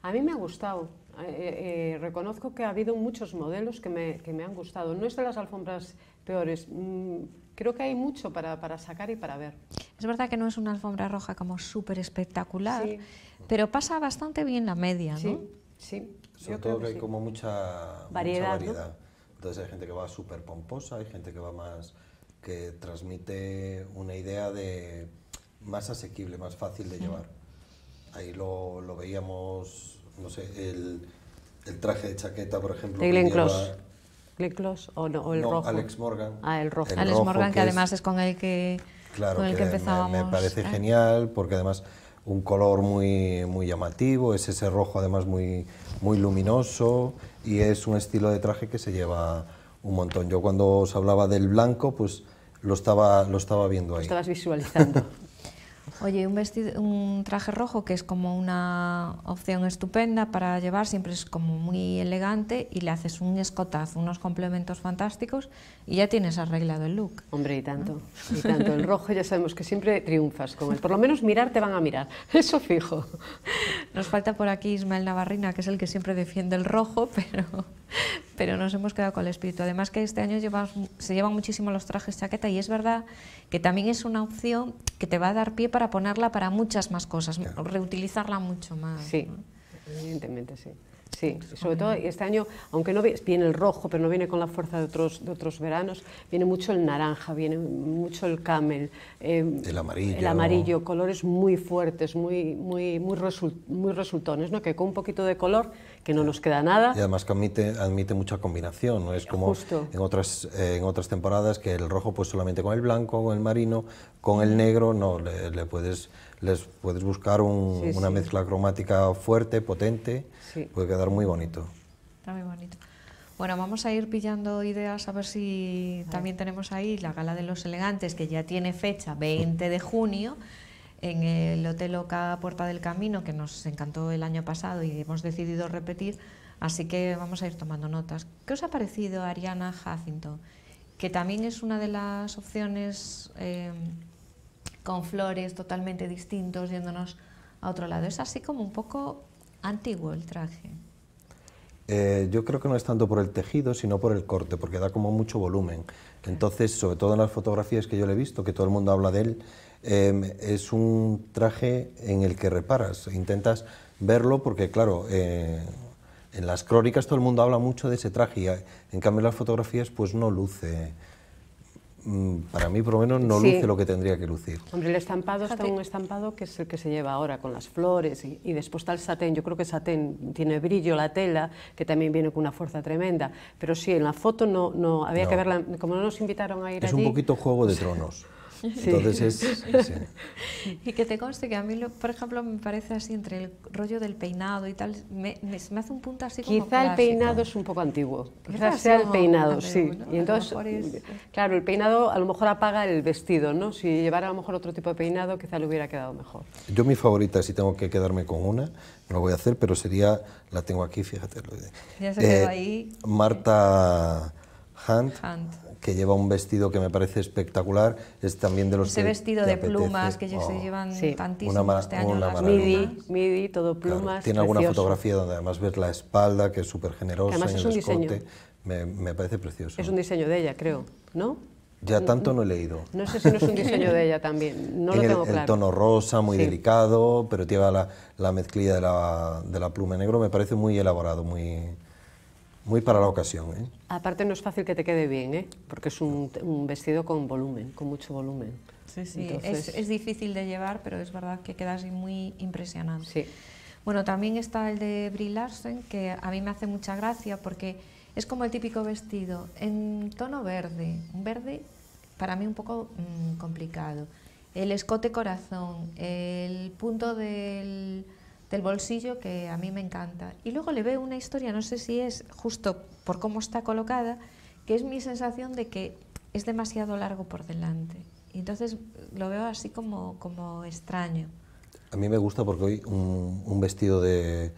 A mí me ha gustado. Eh, eh, eh, reconozco que ha habido muchos modelos que me, han gustado. No es de las alfombras peores. Mm, creo que hay mucho para, sacar y para ver. Es verdad que no es una alfombra roja como súper espectacular, pero pasa bastante bien la media, ¿no? Sí, sí. Sobre todo hay como mucha variedad. Entonces hay gente que va súper pomposa, hay gente que va más que transmite una idea de más asequible, más fácil de llevar. Ahí lo, lo veíamos, no sé, el, traje de chaqueta, por ejemplo. De Glenn Close. o, no, el no, rojo. Alex Morgan. Ah, el rojo. Alex Morgan, que, además es con el que, que, empezábamos. Me, parece ah. genial, porque además un color muy, muy llamativo, es ese rojo además muy, muy luminoso y es un estilo de traje que se lleva un montón. Yo cuando os hablaba del blanco, pues lo estaba, lo estaba viendo ahí. Lo estabas visualizando. Oye, un, vestido, un traje rojo que es como una opción estupenda para llevar, siempre es como muy elegante y le haces un escotazo, unos complementos fantásticos y ya tienes arreglado el look. Hombre, y tanto, y tanto. El rojo ya sabemos que siempre triunfas con él. Por lo menos mirar te van a mirar, eso fijo. Nos falta por aquí Ismael Navarrina, que es el que siempre defiende el rojo, pero... pero nos hemos quedado con el espíritu. Además que este año se llevan muchísimo los trajes chaqueta y es verdad que también es una opción que te va a dar pie para ponerla para muchas más cosas, reutilizarla mucho más. Sí, evidentemente sí. Pues, sobre todo este año, aunque no viene el rojo, pero no viene con la fuerza de otros, veranos, viene mucho el naranja, viene mucho el camel, em, el amarillo, el amarillo colores muy fuertes, muy, muy, muy resultones, ¿no? que con un poquito de color que no nos queda nada. Y además que admite, mucha combinación, no es como en otras eh, en otras temporadas que el rojo pues solamente con el blanco, con el marino, con el negro, no le, puedes les puedes buscar una mezcla cromática fuerte, potente, puede quedar muy bonito. Está muy bonito. Bueno, vamos a ir pillando ideas a ver si también tenemos ahí la Gala de los Elegantes, que ya tiene fecha, 20 de junio en el Hotel Oca Puerta del Camino, que nos encantó el año pasado y hemos decidido repetir, así que vamos a ir tomando notas. ¿Qué os ha parecido Ariana Huffington? Que también es una de las opciones em, con flores totalmente distintos, yéndonos a otro lado. Es así como un poco antiguo el traje. Eh, yo creo que no es tanto por el tejido, sino por el corte, porque da como mucho volumen. Entonces, sobre todo en las fotografías que yo le he visto, que todo el mundo habla de él, em, es un traje en el que reparas, e intentas verlo porque, claro, eh, en las crónicas todo el mundo habla mucho de ese traje, eh, en cambio en las fotografías pues no luce Mm, para mí por lo menos no luce lo que tendría que lucir. Hombre, el estampado está un estampado que es el que se lleva ahora con las flores y, después está el satén. Yo creo que satén tiene brillo la tela, que también viene con una fuerza tremenda. Pero sí, en la foto no, había que verla, como no nos invitaron a ir a allí... Es un poquito Juego de Tronos. Entonces es... y que te conste que a mí, lo, por ejemplo, me parece así entre el rollo del peinado y tal, me, me, hace un punto así como Quizá el peinado es un poco antiguo, quizá sea el peinado, sí. Y entonces, claro, el peinado a lo mejor apaga el vestido, ¿no? Si llevara a lo mejor otro tipo de peinado, quizá le hubiera quedado mejor. Yo mi favorita, si tengo que quedarme con una, no lo voy a hacer, pero sería, la tengo aquí, fíjate. ya se eh, ahí. Marta eh, Hunt que lleva un vestido que me parece espectacular, es también de los Ese vestido de plumas que ya se oh, llevan tantísimo este año. Una midi, todo plumas. Tiene alguna fotografía donde además ves la espalda, que es súper generosa, además es el un Me, parece precioso. Es un diseño de ella, creo, ¿no? Ya tanto no he leído. No sé si no es un diseño de ella también, no lo tengo el, tono rosa, muy delicado, pero lleva la, la mezclilla de la, de la, pluma negro, me parece muy elaborado, muy muy para la ocasión. ¿eh? Aparte no es fácil que te quede bien, ¿eh? porque es un, vestido con volumen, con mucho volumen. Sí, sí, Entonces... es, difícil de llevar, pero es verdad que quedas así muy impresionante. Sí. Bueno, también está el de Brie que a mí me hace mucha gracia porque es como el típico vestido en tono verde, un verde para mí un poco mm, complicado. El escote corazón, el punto del del bolsillo que a mí me encanta. Y luego le veo una historia, no sé si es justo por cómo está colocada, que es mi sensación de que es demasiado largo por delante. Y entonces lo veo así como, como extraño. A mí me gusta porque hoy un, vestido de,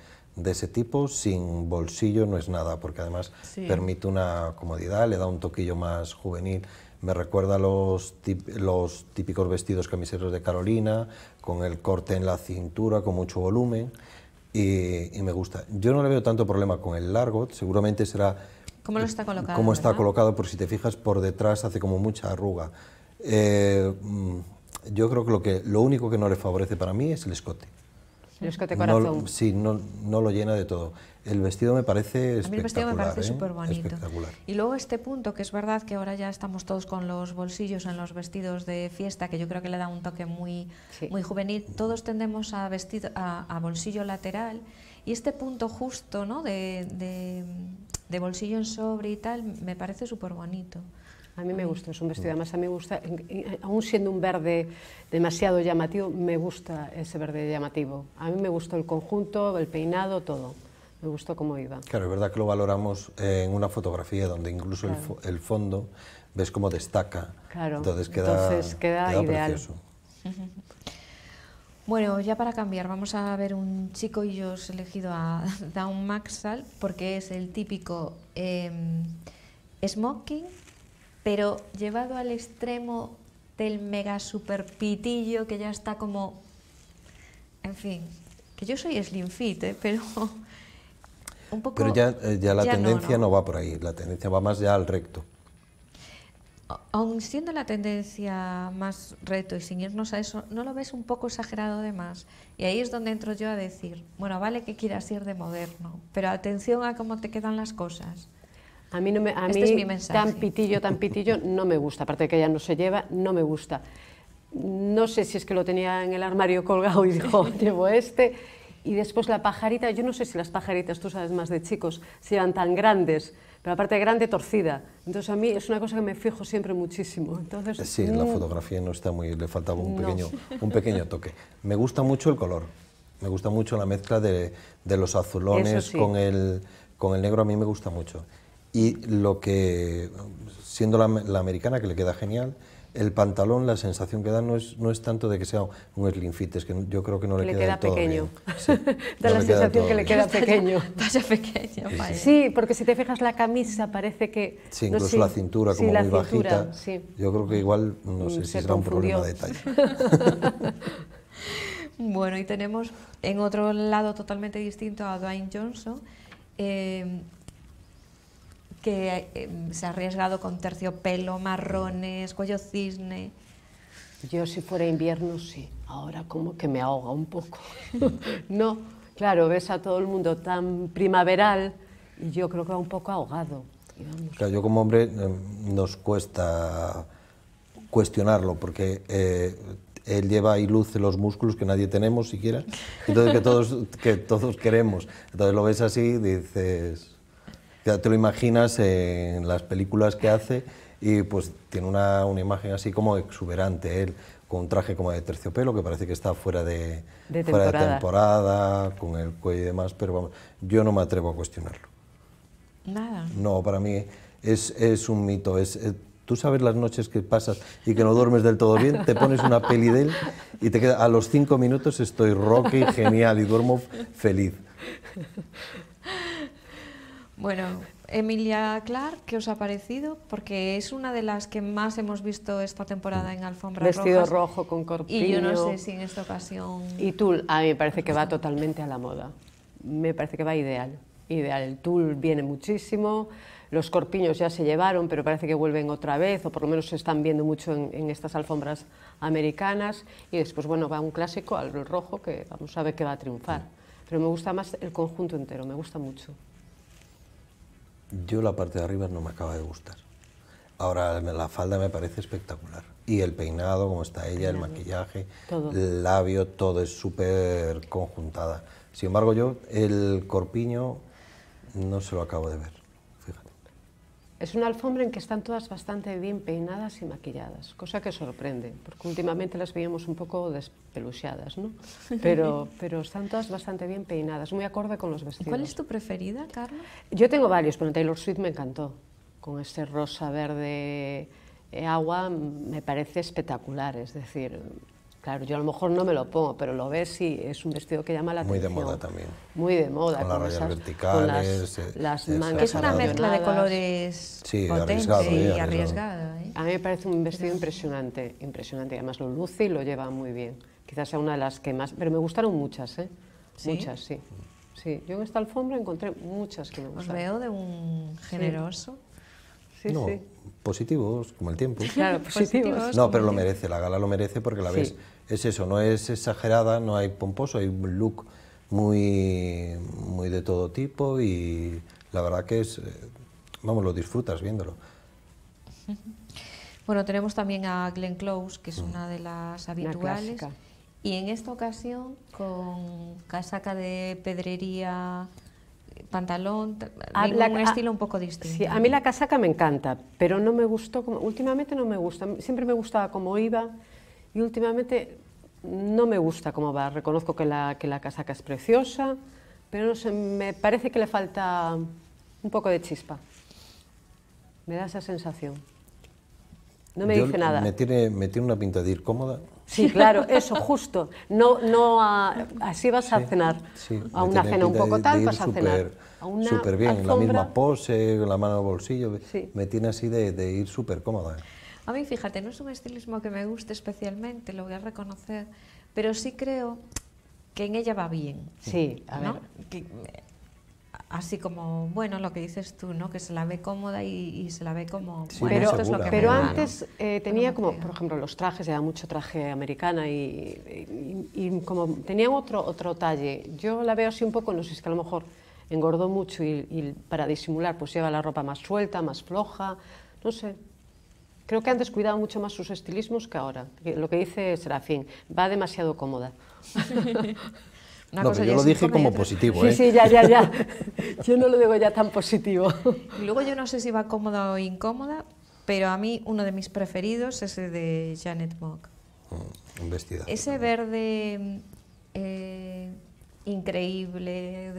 ese tipo sin bolsillo no es nada, porque además permite una comodidad, le da un toquillo más juvenil. Me recuerda los, los típicos vestidos camiseros de Carolina, con el corte en la cintura, con mucho volumen, y, me gusta. Yo no le veo tanto problema con el largo, seguramente será... ¿Cómo lo está colocado? Cómo está colocado, por si te fijas, por detrás hace como mucha arruga. Eh, mm, yo creo que lo, que lo único que no le favorece para mí es el escote. No, sí, no, lo llena de todo. El vestido me parece espectacular. ¿eh? bonito. Y luego este punto, que es verdad que ahora ya estamos todos con los bolsillos en los vestidos de fiesta, que yo creo que le da un toque muy, muy juvenil. Todos tendemos a, vestido, a, bolsillo lateral. Y este punto justo ¿no? de, de, de bolsillo en sobre y tal, me parece súper bonito. A mí me gusta, es un vestido, mm. además a mí me gusta, aún siendo un verde demasiado llamativo, me gusta ese verde llamativo. A mí me gustó el conjunto, el peinado, todo. Me gustó cómo iba. Claro, es verdad que lo valoramos en una fotografía donde incluso el, fondo ves cómo destaca. Claro, entonces queda, Bueno, ya para cambiar, vamos a ver un chico y yo os he elegido a Down Maxal porque es el típico em, smoking pero llevado al extremo del mega super pitillo que ya está como... En fin, que yo soy slim fit, ¿eh? pero un poco... Pero ya, eh, la tendencia no, va por ahí, la tendencia va más ya al recto. Aun siendo la tendencia más recto y sin irnos a eso, ¿no lo ves un poco exagerado de más? Y ahí es donde entro yo a decir, bueno, vale que quieras ir de moderno, pero atención a cómo te quedan las cosas. A mí, no me, a este mí tan pitillo, tan pitillo, no me gusta. Aparte que ya no se lleva, no me gusta. No sé si es que lo tenía en el armario colgado y dijo, llevo este. Y después la pajarita, yo no sé si las pajaritas, tú sabes más de chicos, se llevan tan grandes, pero aparte grande, torcida. Entonces a mí es una cosa que me fijo siempre muchísimo. Entonces, sí, la mm. fotografía no está muy, le faltaba un, pequeño, un pequeño toque. Me gusta mucho el color, me gusta mucho la mezcla de, de los azulones con, el, con el negro, a mí me gusta mucho. Y lo que, siendo la, americana, que le queda genial, el pantalón, la sensación que da no es, no es tanto de que sea un slim fit, es que yo creo que no le, queda, queda pequeño. da la sensación que le queda pequeño. Vaya, pequeño. Sí, porque si te fijas la camisa parece que... Sí, incluso la cintura como muy bajita. Yo creo que igual, no mm, sé si será un problema de talla. bueno, y tenemos en otro lado totalmente distinto a Dwayne Johnson, eh, que eh, se ha arriesgado con terciopelo, marrones, cuello cisne. Yo si fuera invierno sí, ahora como que me ahoga un poco. no, claro, ves a todo el mundo tan primaveral y yo creo que va un poco ahogado. yo como hombre eh, nos cuesta cuestionarlo porque eh, él lleva y luce los músculos que nadie tenemos siquiera, entonces que todos, que todos queremos. Entonces lo ves así y dices te lo imaginas en las películas que hace y pues tiene una, imagen así como exuberante, él con un traje como de terciopelo que parece que está fuera de, temporada, con el cuello y demás, pero vamos, yo no me atrevo a cuestionarlo. Nada. No, para mí es, un mito, es, eh, tú sabes las noches que pasas y que no duermes del todo bien, te pones una peli de él y te queda, a los cinco minutos estoy y genial y duermo feliz. Bueno, Emilia Clark, ¿qué os ha parecido? Porque es una de las que más hemos visto esta temporada en Alfombra Vestido rojo con corpiño. Y yo no sé si en esta ocasión... Y tul, a mí me parece que va totalmente a la moda. Me parece que va ideal. Ideal. El tul viene muchísimo, los corpiños ya se llevaron, pero parece que vuelven otra vez, o por lo menos se están viendo mucho en, estas alfombras americanas. Y después, bueno, va un clásico, al rojo, que vamos a ver que va a triunfar. Pero me gusta más el conjunto entero, me gusta mucho yo la parte de arriba no me acaba de gustar. Ahora la falda me parece espectacular. Y el peinado, como está ella, el maquillaje, el labio, todo es súper conjuntada. Sin embargo, yo el corpiño no se lo acabo de ver. Es una alfombra en que están todas bastante bien peinadas y maquilladas, cosa que sorprende, porque últimamente las veíamos un poco despelucheadas, ¿no? Pero, pero están todas bastante bien peinadas, muy acorde con los vestidos. ¿Cuál es tu preferida, Carla? Yo tengo varios, pero Taylor Swift me encantó, con ese rosa verde agua mm, me parece espectacular, es decir, Claro, yo a lo mejor no me lo pongo, pero lo ves y es un vestido que llama la atención. Muy de moda también. Muy de moda. Con, las rayas verticales. las, eh, mangas es una mezcla de colores sí, y arriesgada. ¿eh? A mí me parece un vestido impresionante, impresionante. Además lo luce y lo lleva muy bien. Quizás sea una de las que más... Pero me gustaron muchas, ¿eh? Muchas, sí. Sí, yo en esta alfombra encontré muchas que me gustaron. Os veo de un generoso. Sí, No, sí. positivos, como el tiempo. Claro, positivos. No, pero lo merece, la gala lo merece porque la ves es eso, no es exagerada, no hay pomposo, hay un look muy, muy de todo tipo y la verdad que es, eh, vamos, lo disfrutas viéndolo. Bueno, tenemos también a Glenn Close, que es mm. una de las habituales. y en esta ocasión con casaca de pedrería, pantalón, un estilo un poco distinto. Sí, a mí la casaca me encanta, pero no me gustó, últimamente no me gusta, siempre me gustaba como iba, y últimamente no me gusta cómo va. Reconozco que la, que la casaca es preciosa, pero me parece que le falta un poco de chispa. Me da esa sensación. No me dice nada. Me tiene, me una pinta de ir cómoda. Sí, claro, eso, justo. No, no así vas a cenar. a una cena un poco tal, vas a super, cenar. Súper bien, la misma pose, la mano en bolsillo. Me tiene así de, de ir súper cómoda. A mí, fíjate, no es un estilismo que me guste especialmente, lo voy a reconocer, pero sí creo que en ella va bien. Sí, a ver. así como, bueno, lo que dices tú, ¿no? Que se la ve cómoda y, se la ve como... pero, antes tenía como, por ejemplo, los trajes, era mucho traje americana y, como tenía otro, otro talle. Yo la veo así un poco, no sé, es que a lo mejor engordó mucho y para disimular pues lleva la ropa más suelta, más floja, no sé. Creo que han descuidado mucho más sus estilismos que ahora. Lo que dice Serafín, va demasiado cómoda. yo lo dije como positivo. Sí, ¿eh? sí, ya, ya, ya. Yo no lo digo ya tan positivo. Y luego yo no sé si va cómoda o incómoda, pero a mí uno de mis preferidos es el de Janet Mock. Mm, un vestido. Ese verde mm, eh, increíble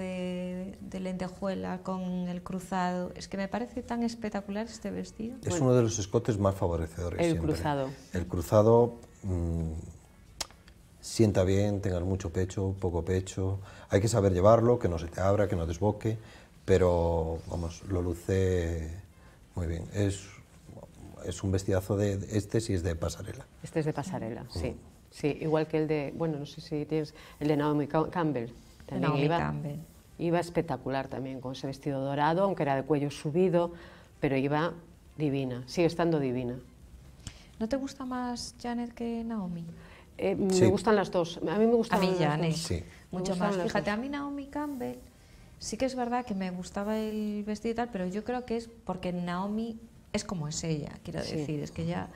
de, lentejuela con el cruzado. Es que me parece tan espectacular este vestido. Es uno de los escotes más favorecedores. El cruzado. El cruzado mm, sienta bien, tengas mucho pecho, poco pecho. Hay que saber llevarlo, que no se te abra, que no desboque, pero vamos, lo luce muy bien. Es, es un vestidazo de este si es de pasarela. Este es de pasarela, sí. Mm. Sí, igual que el de, bueno, no sé si tienes, el de Naomi Campbell. También Naomi iba, Campbell. Iba espectacular también con ese vestido dorado, aunque era de cuello subido, pero iba divina, sigue estando divina. ¿No te gusta más Janet que Naomi? Eh, me gustan las dos. A mí me gusta A mí Janet. Sí. Mucho más. Fíjate, a mí Naomi Campbell sí que es verdad que me gustaba el vestido y tal, pero yo creo que es porque Naomi es como es ella, quiero decir, es que Ella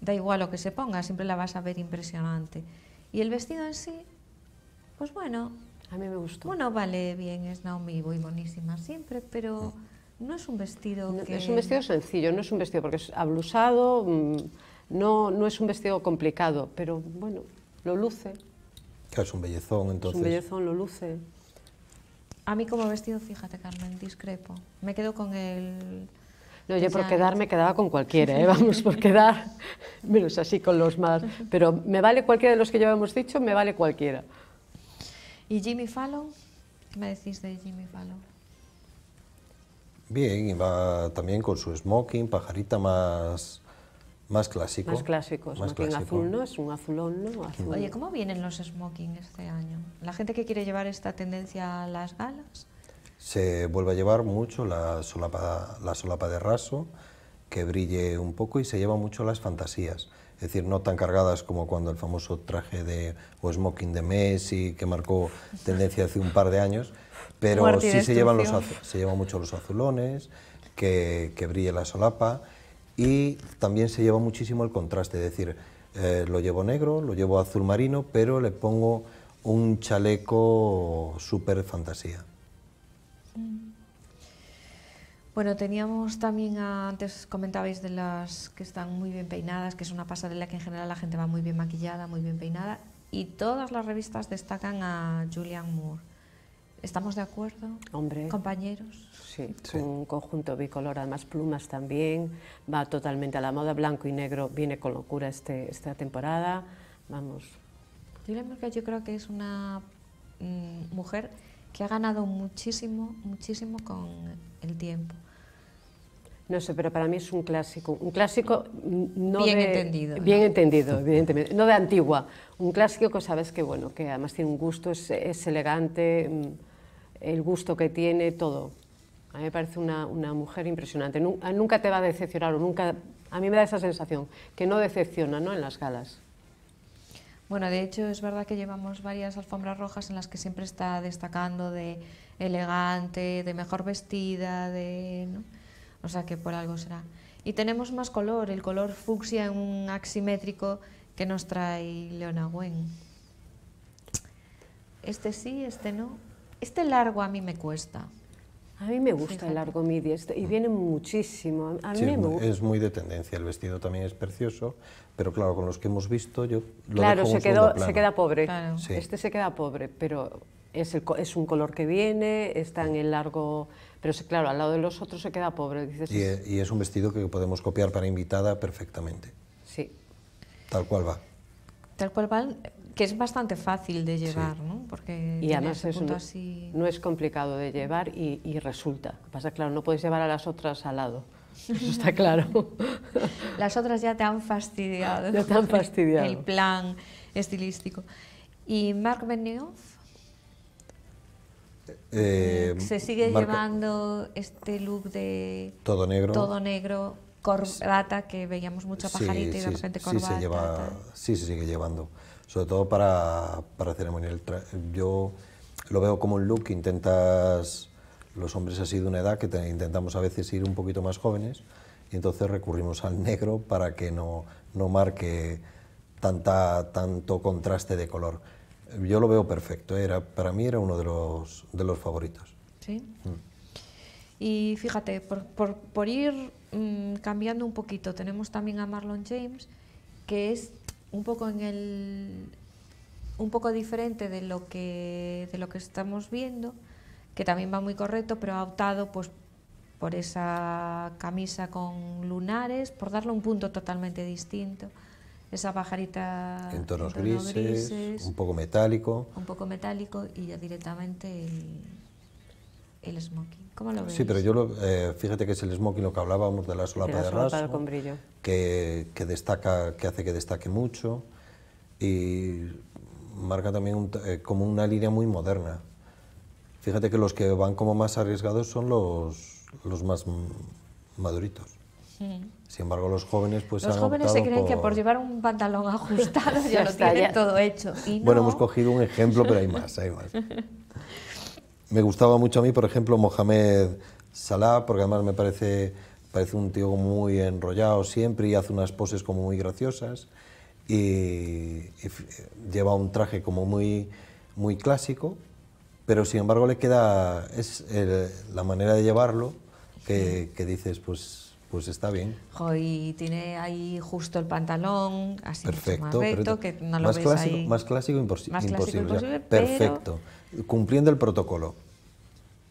da igual lo que se ponga, siempre la vas a ver impresionante. Y el vestido en sí, pues bueno. A mí me gustó. Bueno, vale bien, es Naomi, voy buenísima siempre, pero no es un vestido que... Es un vestido sencillo, no es un vestido porque es ablusado, mm, no, no es un vestido complicado, pero bueno, lo luce. Claro, es un bellezón, entonces. un bellezón, lo luce. A mí como vestido, fíjate, Carmen, discrepo. Me quedo con el no, yo por quedar me quedaba con cualquiera, ¿eh? vamos, por quedar, menos así con los más. Pero me vale cualquiera de los que ya hemos dicho, me vale cualquiera. ¿Y Jimmy Fallon? ¿Qué me decís de Jimmy Fallon? Bien, va también con su smoking, pajarita más, más clásico. Más clásico, azul, ¿no? Es un azulón, ¿no? Oye, ¿cómo vienen los smoking este año? ¿La gente que quiere llevar esta tendencia a las galas? se vuelve a llevar mucho la solapa, la solapa de raso, que brille un poco y se lleva mucho las fantasías. Es decir, no tan cargadas como cuando el famoso traje de o smoking de Messi, que marcó tendencia hace un par de años, pero sí se llevan, los, se mucho los azulones, que, brille la solapa y también se lleva muchísimo el contraste, es decir, eh, lo llevo negro, lo llevo azul marino, pero le pongo un chaleco súper fantasía. Bueno, teníamos también, antes comentabais de las que están muy bien peinadas, que es una pasarela que en general la gente va muy bien maquillada, muy bien peinada, y todas las revistas destacan a Julian Moore. ¿Estamos de acuerdo? Hombre. Compañeros. Sí, es un conjunto bicolor, además plumas también, va totalmente a la moda, blanco y negro viene con locura este, esta temporada, vamos. Julian Moore yo creo que es una mm, mujer que ha ganado muchísimo, muchísimo con el tiempo. No sé, pero para mí es un clásico. Un clásico no bien entendido. Bien entendido, evidentemente. No de antigua. Un clásico que sabes que, bueno, que además tiene un gusto, es, elegante, mm, el gusto que tiene, todo. A mí me parece una, mujer impresionante. Nunca, te va a decepcionar o nunca... A mí me da esa sensación, que no decepciona ¿no? en las galas. Bueno, de hecho es verdad que llevamos varias alfombras rojas en las que siempre está destacando de elegante, de mejor vestida, de o sea que por algo será. Y tenemos más color, el color fucsia en un aximétrico que nos trae Leona Gwen. Este sí, este no. Este largo a mí me cuesta. A mí me gusta el largo midi este, y viene muchísimo. es muy de tendencia, el vestido también es precioso, pero claro, con los que hemos visto yo... Lo claro, se, se queda pobre. Este se queda pobre, pero es un color que viene, está en el largo pero claro, al lado de los otros se queda pobre. y, es, un vestido que podemos copiar para invitada perfectamente. Sí. Tal cual va. Tal cual va, que es bastante fácil de llevar, ¿no? Porque y además no, es complicado de llevar y, resulta. pasa claro, no puedes llevar a las otras al lado. Eso está claro. Las otras ya te han fastidiado. Ya te han fastidiado. El plan estilístico. ¿Y Marc Benioff? Eh, ¿Se sigue llevando este look de todo negro, todo negro corbata, que veíamos mucho pajarito y de repente corbata? Sí, se lleva, sí sigue llevando, sobre todo para, para ceremonial. Yo lo veo como un look que intentas, los hombres así de una edad, que intentamos a veces ir un poquito más jóvenes, y entonces recurrimos al negro para que no, no marque tanta, tanto contraste de color yo lo veo perfecto. Era, para mí era uno de los, de los favoritos. Mm. Y fíjate, por, por, ir mm, cambiando un poquito, tenemos también a Marlon James, que es un poco en el un poco diferente de lo que de lo que estamos viendo, que también va muy correcto, pero ha optado pues por esa camisa con lunares, por darle un punto totalmente distinto esa pajarita en tonos, grises, un poco metálico. Un poco metálico y ya directamente el, smoking. ¿Cómo lo Sí, pero yo lo, eh, fíjate que es el smoking lo que hablábamos de la solapa de, la de con brillo. Que, destaca, que hace que destaque mucho y marca también eh, como una línea muy moderna. Fíjate que los que van como más arriesgados son los, los más maduritos. Sí. Sin embargo, los jóvenes pues Los jóvenes se creen que por llevar un pantalón ajustado ya, lo tienen todo hecho. bueno, hemos cogido un ejemplo, pero hay más, hay más. Me gustaba mucho a mí, por ejemplo, Mohamed Salah, porque además me parece, parece un tío muy enrollado siempre y hace unas poses como muy graciosas y, lleva un traje como muy, muy clásico, pero sin embargo le queda, es la manera de llevarlo que, que dices, pues pues está bien. y tiene ahí justo el pantalón, así perfecto, más que no lo clásico, ahí. Más clásico imposible. Más clásico imposible, Perfecto, cumpliendo el protocolo.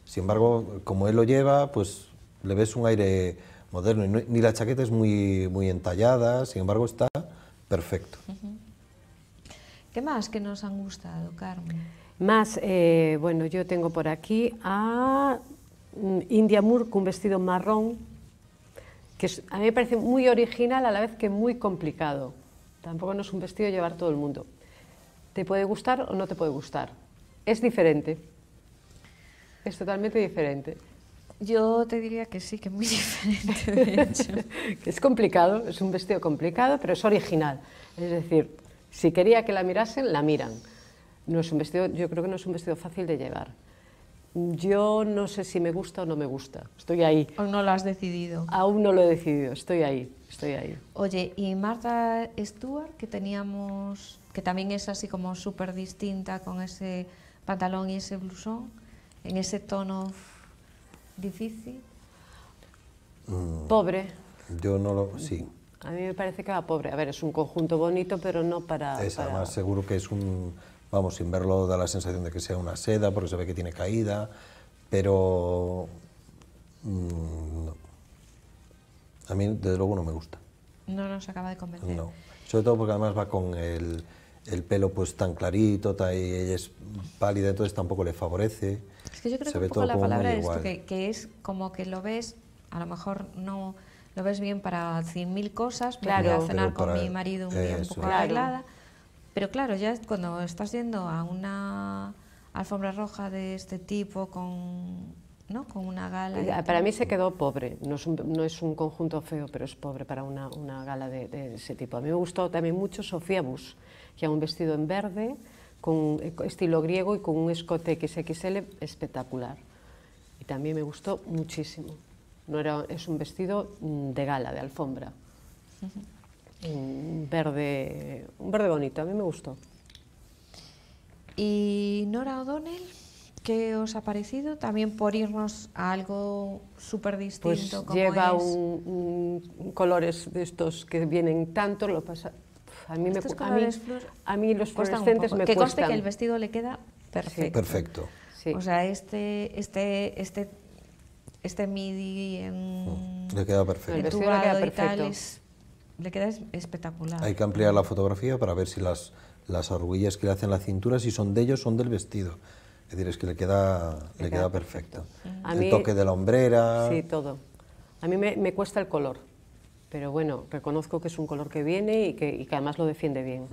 Sin embargo, como él lo lleva, pues le ves un aire moderno. ni la chaqueta es muy, muy entallada, sin embargo está perfecto. ¿Qué más que nos han gustado, Carmen? Más, eh, bueno, yo tengo por aquí a mm, India Moore con un vestido marrón que a mí me parece muy original a la vez que muy complicado. Tampoco no es un vestido llevar todo el mundo. Te puede gustar o no te puede gustar. Es diferente. Es totalmente diferente. Yo te diría que sí, que muy diferente, de hecho. es complicado, es un vestido complicado, pero es original. Es decir, si quería que la mirasen, la miran. No es un vestido, yo creo que no es un vestido fácil de llevar yo no sé si me gusta o no me gusta. Estoy ahí. Aún no lo has decidido. Aún no lo he decidido. Estoy ahí. Estoy ahí. Oye, y Marta Stewart, que teníamos, que también es así como súper distinta con ese pantalón y ese blusón, en ese tono difícil. Mm. Pobre. Yo no lo. Sí. A mí me parece que va pobre. A ver, es un conjunto bonito, pero no para. Es, además, seguro que es un Vamos, sin verlo da la sensación de que sea una seda porque se ve que tiene caída, pero mm, no. a mí desde luego no me gusta. No nos acaba de convencer. No, sobre todo porque además va con el, el pelo pues tan clarito, tal y ella es pálida, entonces tampoco le favorece. Es que yo creo que un poco la palabra es esto, que, es como que lo ves, a lo mejor no lo ves bien para mil cosas, claro. voy cenar con mi marido un día un poco arreglada, pero claro, ya cuando estás yendo a una alfombra roja de este tipo con, con una gala... Eh, para mí se quedó pobre, no es un, no es un conjunto feo, pero es pobre para una, gala de, ese tipo. A mí me gustó también mucho Sofía Bus, que era un vestido en verde, con eh, estilo griego y con un escote XXL espectacular. Y también me gustó muchísimo. No era, es un vestido mm, de gala, de alfombra un verde, un verde bonito, a mí me gustó. Y Nora O'Donnell, ¿qué os ha parecido? También por irnos a algo súper distinto. Pues lleva Un, colores de estos que vienen tanto, lo pasa, a mí, me, a mí, a mí los fluorescentes me que Que conste que el vestido le queda perfecto. perfecto. O sea, este, este, este, este midi en... Mm, le queda perfecto. Le queda espectacular. Hay que ampliar la fotografía para ver si las, las arruguillas que le hacen la cintura, si son de ellos, son del vestido. Es decir, es que le queda, le, queda, perfecto. El toque de la hombrera. Sí, todo. A mí me, cuesta el color, pero bueno, reconozco que es un color que viene y que, además lo defiende bien.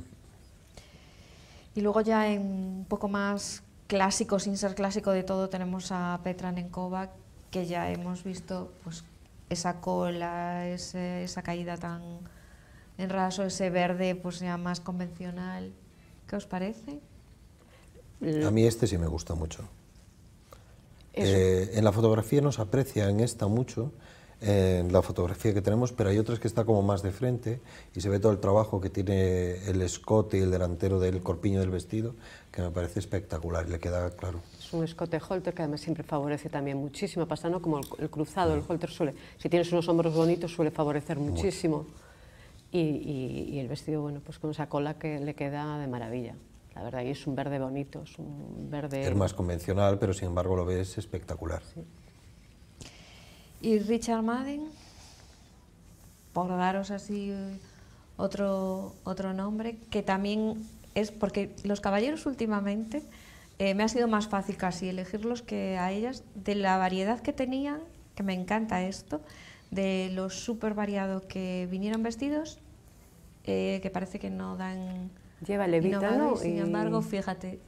Y luego ya en un poco más clásico, sin ser clásico de todo, tenemos a Petra Nenkova, que ya hemos visto pues, esa cola, esa caída tan en raso ese verde pues ya más convencional. ¿Qué os parece? A mí este sí me gusta mucho. Eh, en la fotografía nos aprecia en esta mucho, en la fotografía que tenemos, pero hay otras que está como más de frente y se ve todo el trabajo que tiene el escote y el delantero del corpiño del vestido, que me parece espectacular y le queda claro. Es un escote holter que además siempre favorece también muchísimo, no como el, cruzado, el mm. holter suele, si tienes unos hombros bonitos suele favorecer muchísimo y, el vestido, bueno, pues con esa cola que le queda de maravilla. La verdad, y es un verde bonito, es un verde... Es más convencional, pero sin embargo lo ves espectacular. ¿Y Richard Madden? Por daros así otro, nombre, que también es porque los caballeros últimamente eh, me ha sido más fácil casi elegirlos que a ellas, de la variedad que tenían, que me encanta esto, de los súper variados que vinieron vestidos, eh, que parece que no dan... Lleva levita, ¿no? Sin embargo, fíjate,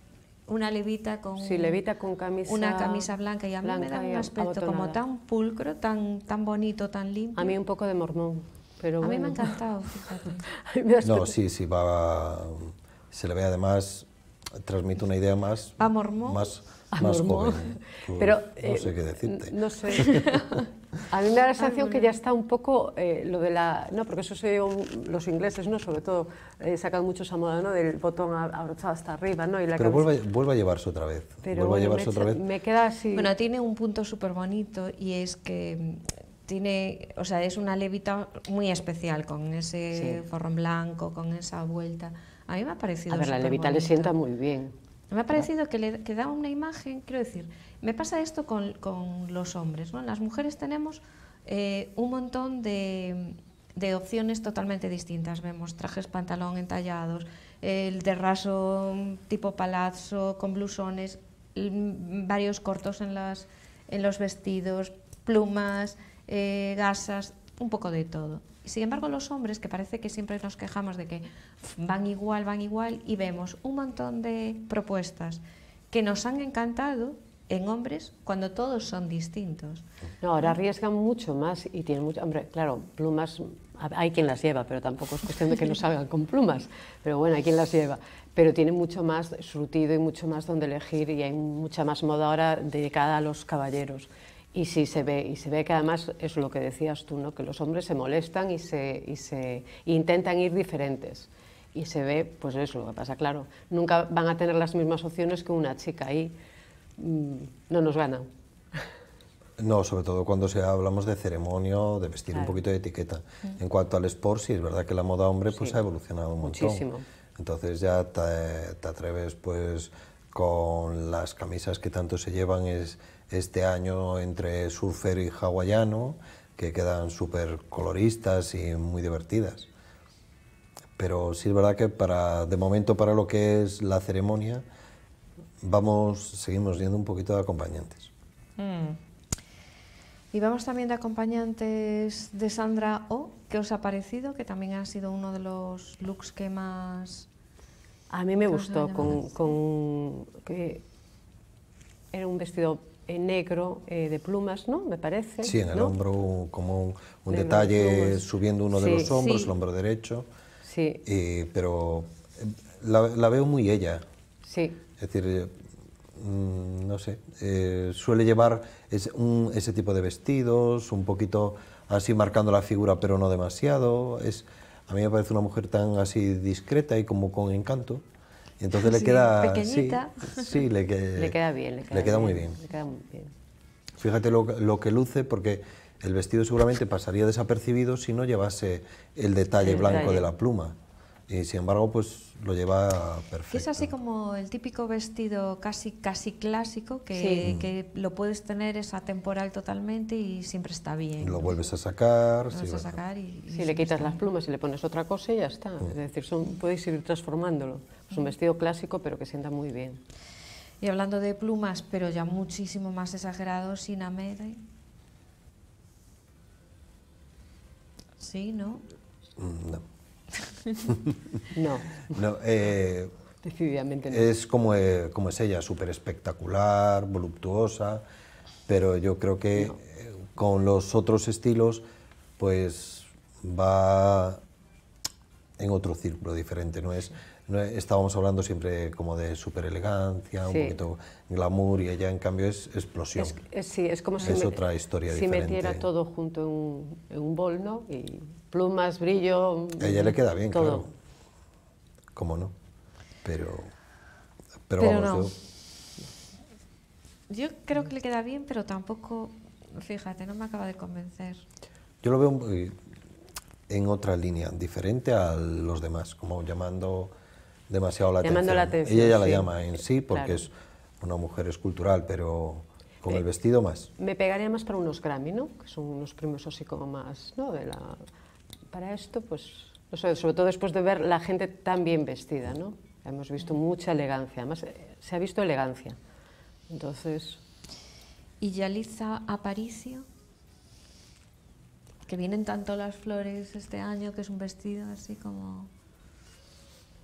una levita con... Sí, levita con camisa... Una camisa blanca y a mí me da un aspecto como tan pulcro, tan, tan bonito, tan limpio. A mí un poco de mormón, pero A mí me ha encantado, fíjate. no, sí, sí, va... Se le ve además transmite una idea más... Más, más joven. Pues Pero, no sé eh, qué decirte. No sé. A mí me da la sensación que ya está un poco eh, lo de la... No, porque eso se los ingleses, ¿no? Sobre todo eh, sacan mucho esa moda, Del botón abrochado hasta arriba, Y la Pero vuelva a llevarse otra vez. a llevarse otra vez. me queda así... Bueno, tiene un punto súper bonito y es que mm, tiene, o sea, es una levita muy especial con ese forro forrón blanco, con esa vuelta. A mí me ha parecido... A ver, la levita le sienta muy bien. Me ha parecido que, le, da una imagen, quiero decir, me pasa esto con, los hombres, ¿no? Las mujeres tenemos eh, un montón de, de, opciones totalmente distintas. Vemos trajes pantalón entallados, el de raso tipo palazzo, con blusones, mm, varios cortos en, las, en los vestidos, plumas, eh, gasas, un poco de todo sin embargo, los hombres, que parece que siempre nos quejamos de que van igual, van igual, y vemos un montón de propuestas que nos han encantado en hombres cuando todos son distintos. No, ahora arriesgan mucho más y tienen mucho... Hombre, claro, plumas hay quien las lleva, pero tampoco es cuestión de que no salgan con plumas, pero bueno, hay quien las lleva. Pero tiene mucho más surtido y mucho más donde elegir y hay mucha más moda ahora dedicada a los caballeros. Y sí se ve, y se ve que además es lo que decías tú, ¿no? que los hombres se molestan y se, y se intentan ir diferentes. Y se ve, pues eso, lo que pasa, claro, nunca van a tener las mismas opciones que una chica y mm, no nos ganan. No, sobre todo cuando se hablamos de ceremonio, de vestir un poquito de etiqueta. Mm. En cuanto al sport, sí, es verdad que la moda hombre pues ha evolucionado un montón. Muchísimo. Entonces ya te, te, atreves pues con las camisas que tanto se llevan, es este año entre surfer y hawaiano, que quedan súper coloristas y muy divertidas. Pero sí es verdad que para, de momento para lo que es la ceremonia, vamos, seguimos yendo un poquito de acompañantes. Mm. Y vamos también de acompañantes de Sandra O. ¿Qué os ha parecido? Que también ha sido uno de los looks que más... A mí me gustó con, con que era un vestido eh, negro eh, de plumas, ¿no? Me parece. Sí, en el hombro como un, detalle subiendo uno de los hombros, el hombro derecho. Sí. pero eh, la, veo muy ella. Sí. Es decir, mm, no sé, suele llevar ese tipo de vestidos, un poquito así marcando la figura, pero no demasiado. Es, a mí me parece una mujer tan así discreta y como con encanto. Y entonces le queda... Pequeñita. Sí, sí le, le, queda bien. Le queda, muy bien. Le queda bien. Fíjate lo, lo, que luce porque el vestido seguramente pasaría desapercibido si no llevase el detalle blanco de la pluma. Y sin embargo, pues lo lleva perfecto. Es así como el típico vestido casi, casi clásico, que, que lo puedes tener es atemporal totalmente y siempre está bien. lo vuelves a sacar. Lo vuelves a sacar y, si le quitas las plumas y le pones otra cosa y ya está. Mm. Es decir, son, podéis ir transformándolo un vestido clásico, pero que sienta muy bien. Y hablando de plumas, pero ya muchísimo más exagerado, amede. ¿Sí, no? Mm, no. no. Eh, Decididamente no. Es como, eh, como es ella, súper espectacular, voluptuosa, pero yo creo que eh, con los otros estilos, pues va en otro círculo diferente, no es... Eh, estábamos hablando siempre como de super elegancia, un poquito glamour y ella en cambio es explosión. Es, eh, sí, es como si, otra historia si metiera todo junto en un, bol, ¿no? Y plumas, brillo... A ella le queda bien, claro. ¿Cómo no? Pero, pero, vamos, yo... yo creo que le queda bien, pero tampoco, fíjate, no me acaba de convencer. Yo lo veo eh, en otra línea, diferente a los demás, como llamando demasiado la atención. La Ella ya la llama en sí porque es una mujer escultural, pero con el vestido más. Me pegaría más para unos Grammy, ¿no? Que son unos primos así como más, ¿no? De la... Para esto, pues, sobre todo después de ver la gente tan bien vestida, ¿no? Hemos visto mucha elegancia, además eh, se ha visto elegancia. Entonces... ¿Y Yalitza Aparicio? Que vienen tanto las flores este año, que es un vestido así como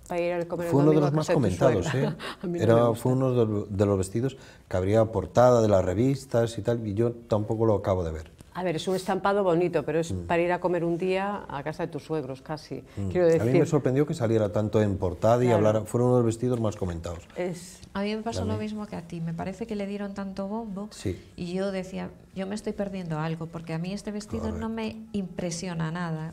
para ir comer Fue uno de los más comentados, ¿eh? Era, fue uno de los, vestidos que habría portada de las revistas y tal, y yo tampoco lo acabo de ver. A ver, es un estampado bonito, pero es mm. para ir a comer un día a casa de tus suegros, casi. Mm. Quiero decir... A mí me sorprendió que saliera tanto en portada y hablar, Fueron uno de los vestidos más comentados. Es... A mí me pasó lo mismo que a ti. Me parece que le dieron tanto bombo y yo decía, yo me estoy perdiendo algo, porque a mí este vestido no me impresiona nada.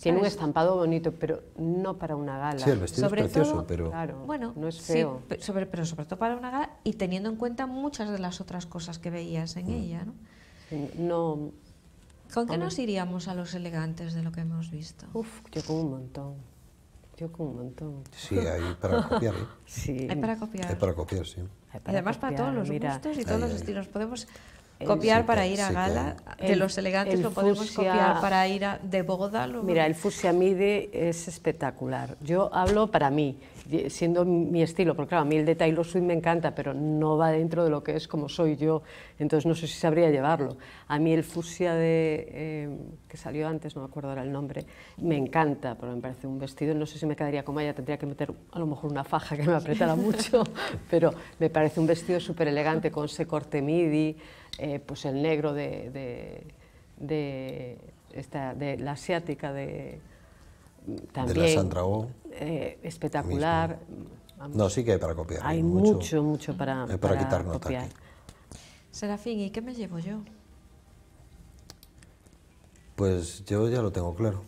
Tiene un estampado bonito, pero no para una gala. Sí, el vestido sobre es precioso, todo, pero bueno, no es feo. pero sobre todo para una gala y teniendo en cuenta muchas de las otras cosas que veías en mm. ella, ¿no? No. con qué nos iríamos a los elegantes de lo que hemos visto? Uf, yo con un montón. Yo con un montón. Sí, hay para copiar, ¿eh? Sí. Hay para copiar. sí. Además, para todos los gustos y todos los estilos. Podemos copiar para ir a gala, de los elegantes lo podemos copiar para ir a, de boda. Mira, el fusia midi es espectacular. Yo hablo para mí, siendo mi estilo, porque claro, a mí el de Taylor Swift me encanta, pero no va dentro de lo que es como soy yo, entonces no sé si sabría llevarlo. A mí el fusia de, em, que salió antes, no me acuerdo ahora el nombre, me encanta, pero me parece un vestido, no sé si me quedaría como ella, tendría que meter a lo mejor una faja que me apretara mucho, pero me parece un vestido súper elegante con ese corte midi. Eh, pues el negro de, de, esta, de la asiática de también de la Sandra oh, eh, espectacular. no, sí que hay para copiar. Hay mucho, mucho, eh, para, para, quitar nota Serafín, ¿y qué me llevo yo? Pues yo ya lo tengo claro.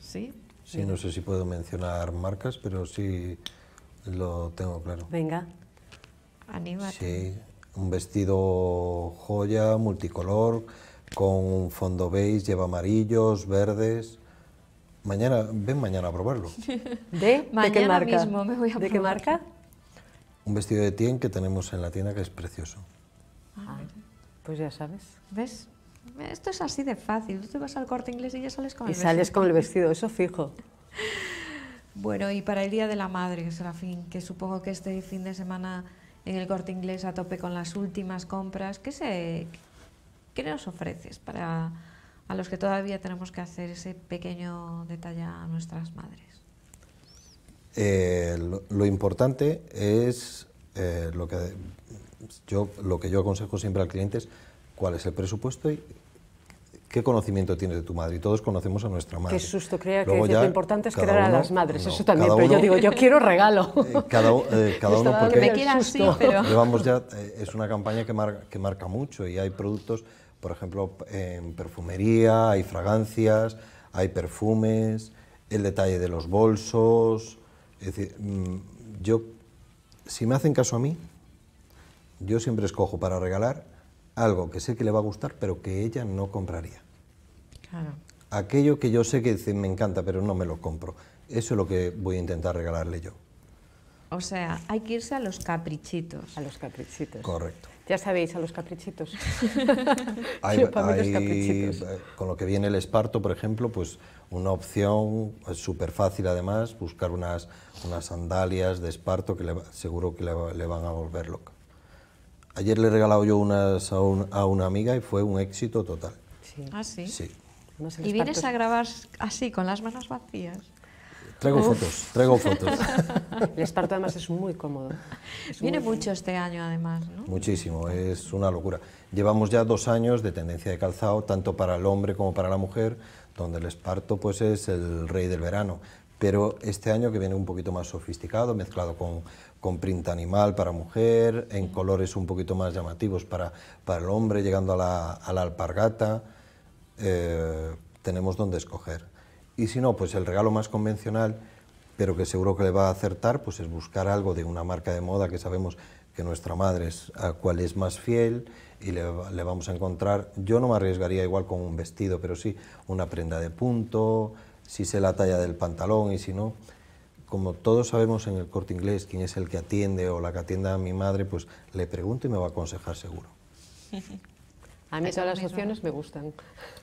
¿Sí? Sí, no sé si puedo mencionar marcas, pero sí lo tengo claro. Venga, anímate. Sí, un vestido joya, multicolor, con fondo beige, lleva amarillos, verdes. Mañana, ven mañana a probarlo. ¿De, qué marca? Un vestido de tien que tenemos en la tienda que es precioso. Ah, pues ya sabes. ¿Ves? Esto es así de fácil. Tú te vas al corte inglés y ya sales con el vestido. Y sales con el vestido, eso fijo. Bueno, y para el Día de la Madre, Serafín, que supongo que este fin de semana en el corte inglés a tope con las últimas compras. ¿Qué, nos ofreces para a los que todavía tenemos que hacer ese pequeño detalle a nuestras madres? Eh, lo, importante es eh, lo que yo lo que yo aconsejo siempre al cliente es cuál es el presupuesto y ¿Qué conocimiento tienes de tu madre? Y todos conocemos a nuestra madre. Qué susto crea que lo importante es crear a las madres, eso también, pero yo digo, yo quiero regalo. Eh, cada, eh, uno porque me ya, eh, es una campaña que, que marca mucho y hay productos, por ejemplo, en perfumería, hay fragancias, hay perfumes, el detalle de los bolsos, es decir, mm, yo, si me hacen caso a mí, yo siempre escojo para regalar algo que sé que le va a gustar, pero que ella no compraría. Aquello que yo sé que me encanta, pero no me lo compro. Eso es lo que voy a intentar regalarle yo. O sea, hay que irse a los caprichitos. A los caprichitos. Correcto. Ya sabéis, a los caprichitos. hay, eh, Con lo que viene el esparto, por ejemplo, pues una opción súper pues fácil además, buscar unas, unas sandalias de esparto que seguro que le, van a volver loca. Ayer le he regalado yo unas a, una amiga y fue un éxito total. Sí. ¿Ah, sí? Sí. ¿Y vienes a grabar así, con las manos vacías? Traigo fotos, traigo fotos. El esparto además es muy cómodo. Viene mucho este año además, ¿no? Muchísimo, es una locura. Llevamos ya dos años de tendencia de calzado, tanto para el hombre como para la mujer, donde el esparto pues es el rey del verano pero este año que viene un poquito más sofisticado, mezclado con, con print animal para mujer, en colores un poquito más llamativos para, para el hombre, llegando a la alpargata. Eh, tenemos donde escoger. Y si no, pues el regalo más convencional, pero que seguro que le va a acertar, pues es buscar algo de una marca de moda que sabemos que nuestra madre es a cuál es más fiel y le, le vamos a encontrar, yo no me arriesgaría igual con un vestido, pero sí una prenda de punto, si sé la talla del pantalón y si no, como todos sabemos en el corte inglés quién es el que atiende o la que atienda a mi madre, pues le pregunto y me va a aconsejar seguro. A mí todas las opciones me gustan.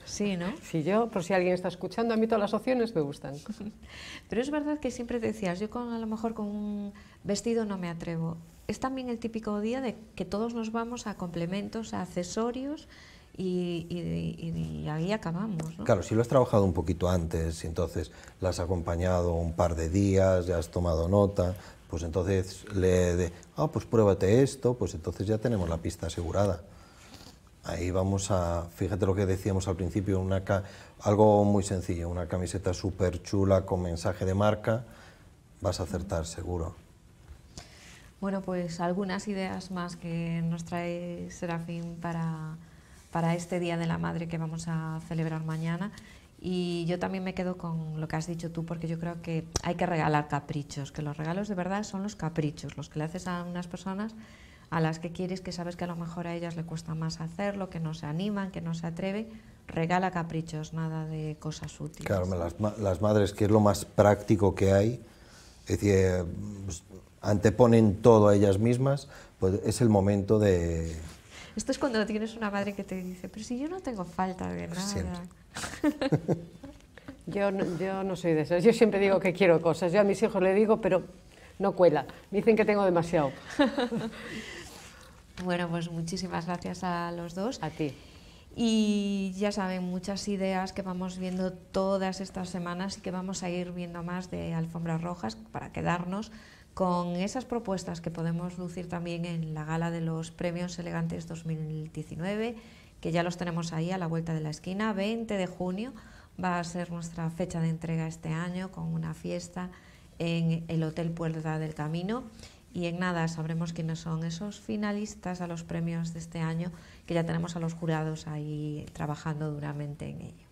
Sí, ¿no? Si yo, por si alguien está escuchando, a mí todas las opciones me gustan. Pero es verdad que siempre decías, yo con, a lo mejor con un vestido no me atrevo. Es también el típico día de que todos nos vamos a complementos, a accesorios y, ahí acabamos. Claro, si lo has trabajado un poquito antes entonces la has acompañado un par de días, ya has tomado nota, pues entonces le de, ah, pues pruébate esto, pues entonces ya tenemos la pista asegurada. Ahí vamos a, fíjate lo que decíamos al principio, una algo muy sencillo, una camiseta súper chula con mensaje de marca, vas a acertar seguro. Bueno, pues algunas ideas más que nos trae Serafín para, para este Día de la Madre que vamos a celebrar mañana. Y yo también me quedo con lo que has dicho tú, porque yo creo que hay que regalar caprichos, que los regalos de verdad son los caprichos, los que le haces a unas personas a las que quieres, que sabes que a lo mejor a ellas le cuesta más hacerlo, que no se animan, que no se atreve regala caprichos, nada de cosas útiles. Claro, las, las madres, que es lo más práctico que hay, es decir, pues, anteponen todo a ellas mismas, pues es el momento de... Esto es cuando tienes una madre que te dice, pero si yo no tengo falta de nada. yo, yo no soy de esas, yo siempre digo que quiero cosas, yo a mis hijos le digo, pero no cuela, dicen que tengo demasiado. Bueno, pues muchísimas gracias a los dos. A ti. Y ya saben, muchas ideas que vamos viendo todas estas semanas y que vamos a ir viendo más de Alfombras Rojas para quedarnos con esas propuestas que podemos lucir también en la gala de los Premios Elegantes 2019, que ya los tenemos ahí a la vuelta de la esquina, 20 de junio va a ser nuestra fecha de entrega este año con una fiesta en el Hotel Puerta del Camino y en nada sabremos quiénes son esos finalistas a los premios de este año, que ya tenemos a los jurados ahí trabajando duramente en ello.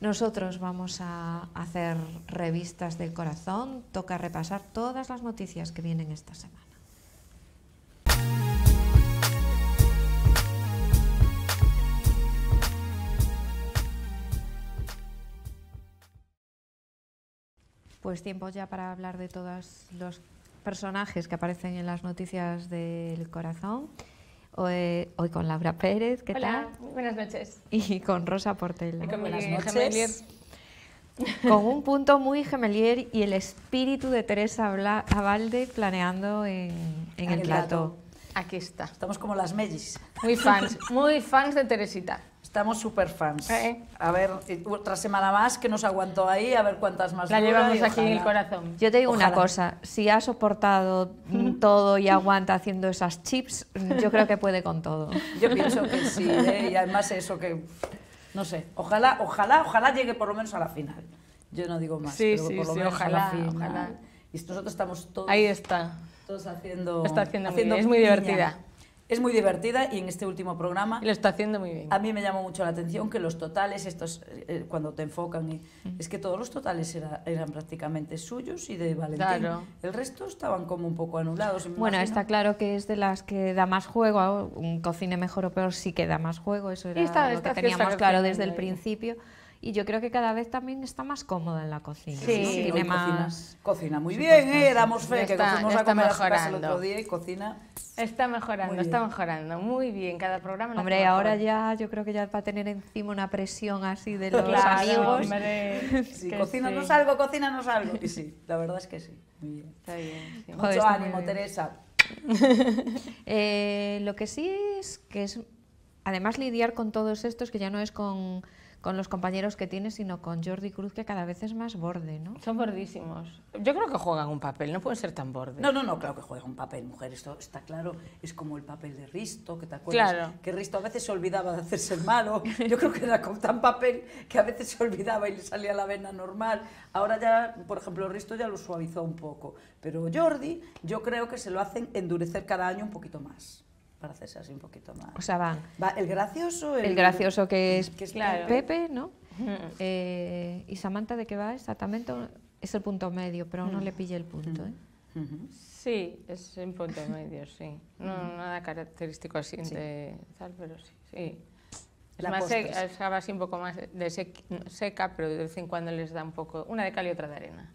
Nosotros vamos a hacer revistas del corazón, toca repasar todas las noticias que vienen esta semana. Pues tiempo ya para hablar de todas los personajes que aparecen en las noticias del corazón. Hoy, con Laura Pérez, ¿qué Hola, buenas noches. Y con Rosa Portela. con Con un punto muy gemelier y el espíritu de Teresa Avalde planeando en, el plato. Aquí está. Estamos como las mellis. Muy fans, muy fans de Teresita. Estamos súper fans. Eh. A ver, eh, otra semana más que nos aguantó ahí, a ver cuántas más. La llevamos aquí en el corazón. Yo te digo una cosa, si ha soportado todo y aguanta haciendo esas chips, yo creo que puede con todo. Yo pienso que sí, ¿eh? y además eso que, no sé, ojalá, ojalá, ojalá llegue por lo menos a la final. Yo no digo más, pero por lo menos ojalá, Ojalá. Y nosotros estamos todos... Ahí está. Todos haciendo... Está haciendo, es muy divertida. Es muy divertida y en este último programa... lo está haciendo muy bien. A mí me llamó mucho la atención que los totales, estos eh, eh, cuando te enfocan, mm. es que todos los totales eran prácticamente suyos y de Valentín. El resto estaban como un poco anulados. Bueno, está claro que es de las que da más juego, un cocine mejor o peor sí que da más juego, eso era lo que teníamos claro desde el principio y yo creo que cada vez también está más cómoda en la cocina. Sí, ¿no? cocina, muy bien, ¿eh? damos fe está, que a comer mejorando. el otro día y cocina. Está mejorando, está mejorando, muy bien, cada programa. Hombre, ahora ya yo creo que ya va a tener encima una presión así de los amigos. Hombre, sí, cocina algo, cocinamos algo. Y sí, la verdad es que sí, muy bien. Está bien. Mucho ánimo, Teresa. eh, lo que sí es que es, además lidiar con todos estos, que ya no es con con los compañeros que tiene, sino con Jordi Cruz, que cada vez es más borde, ¿no? Son bordísimos. Yo creo que juegan un papel, no pueden ser tan bordes. No, no, no, claro que juegan un papel, mujer, esto está claro. Es como el papel de Risto, que te acuerdas claro. que Risto a veces se olvidaba de hacerse el malo. Yo creo que era con tan papel que a veces se olvidaba y le salía la vena normal. Ahora ya, por ejemplo, Risto ya lo suavizó un poco. Pero Jordi, yo creo que se lo hacen endurecer cada año un poquito más para hacerse así un poquito más. O sea, Va el gracioso. El, el gracioso que es, que es Pepe, ¿no? Eh, y Samantha, ¿de qué va exactamente? Es el punto medio, pero no le pille el punto, ¿eh? Sí, es un punto medio, sí. No, nada característico así de tal, pero sí. Es más seca, es eh, así un poco más de seca, pero de vez en cuando les da un poco, una de cal y otra de arena.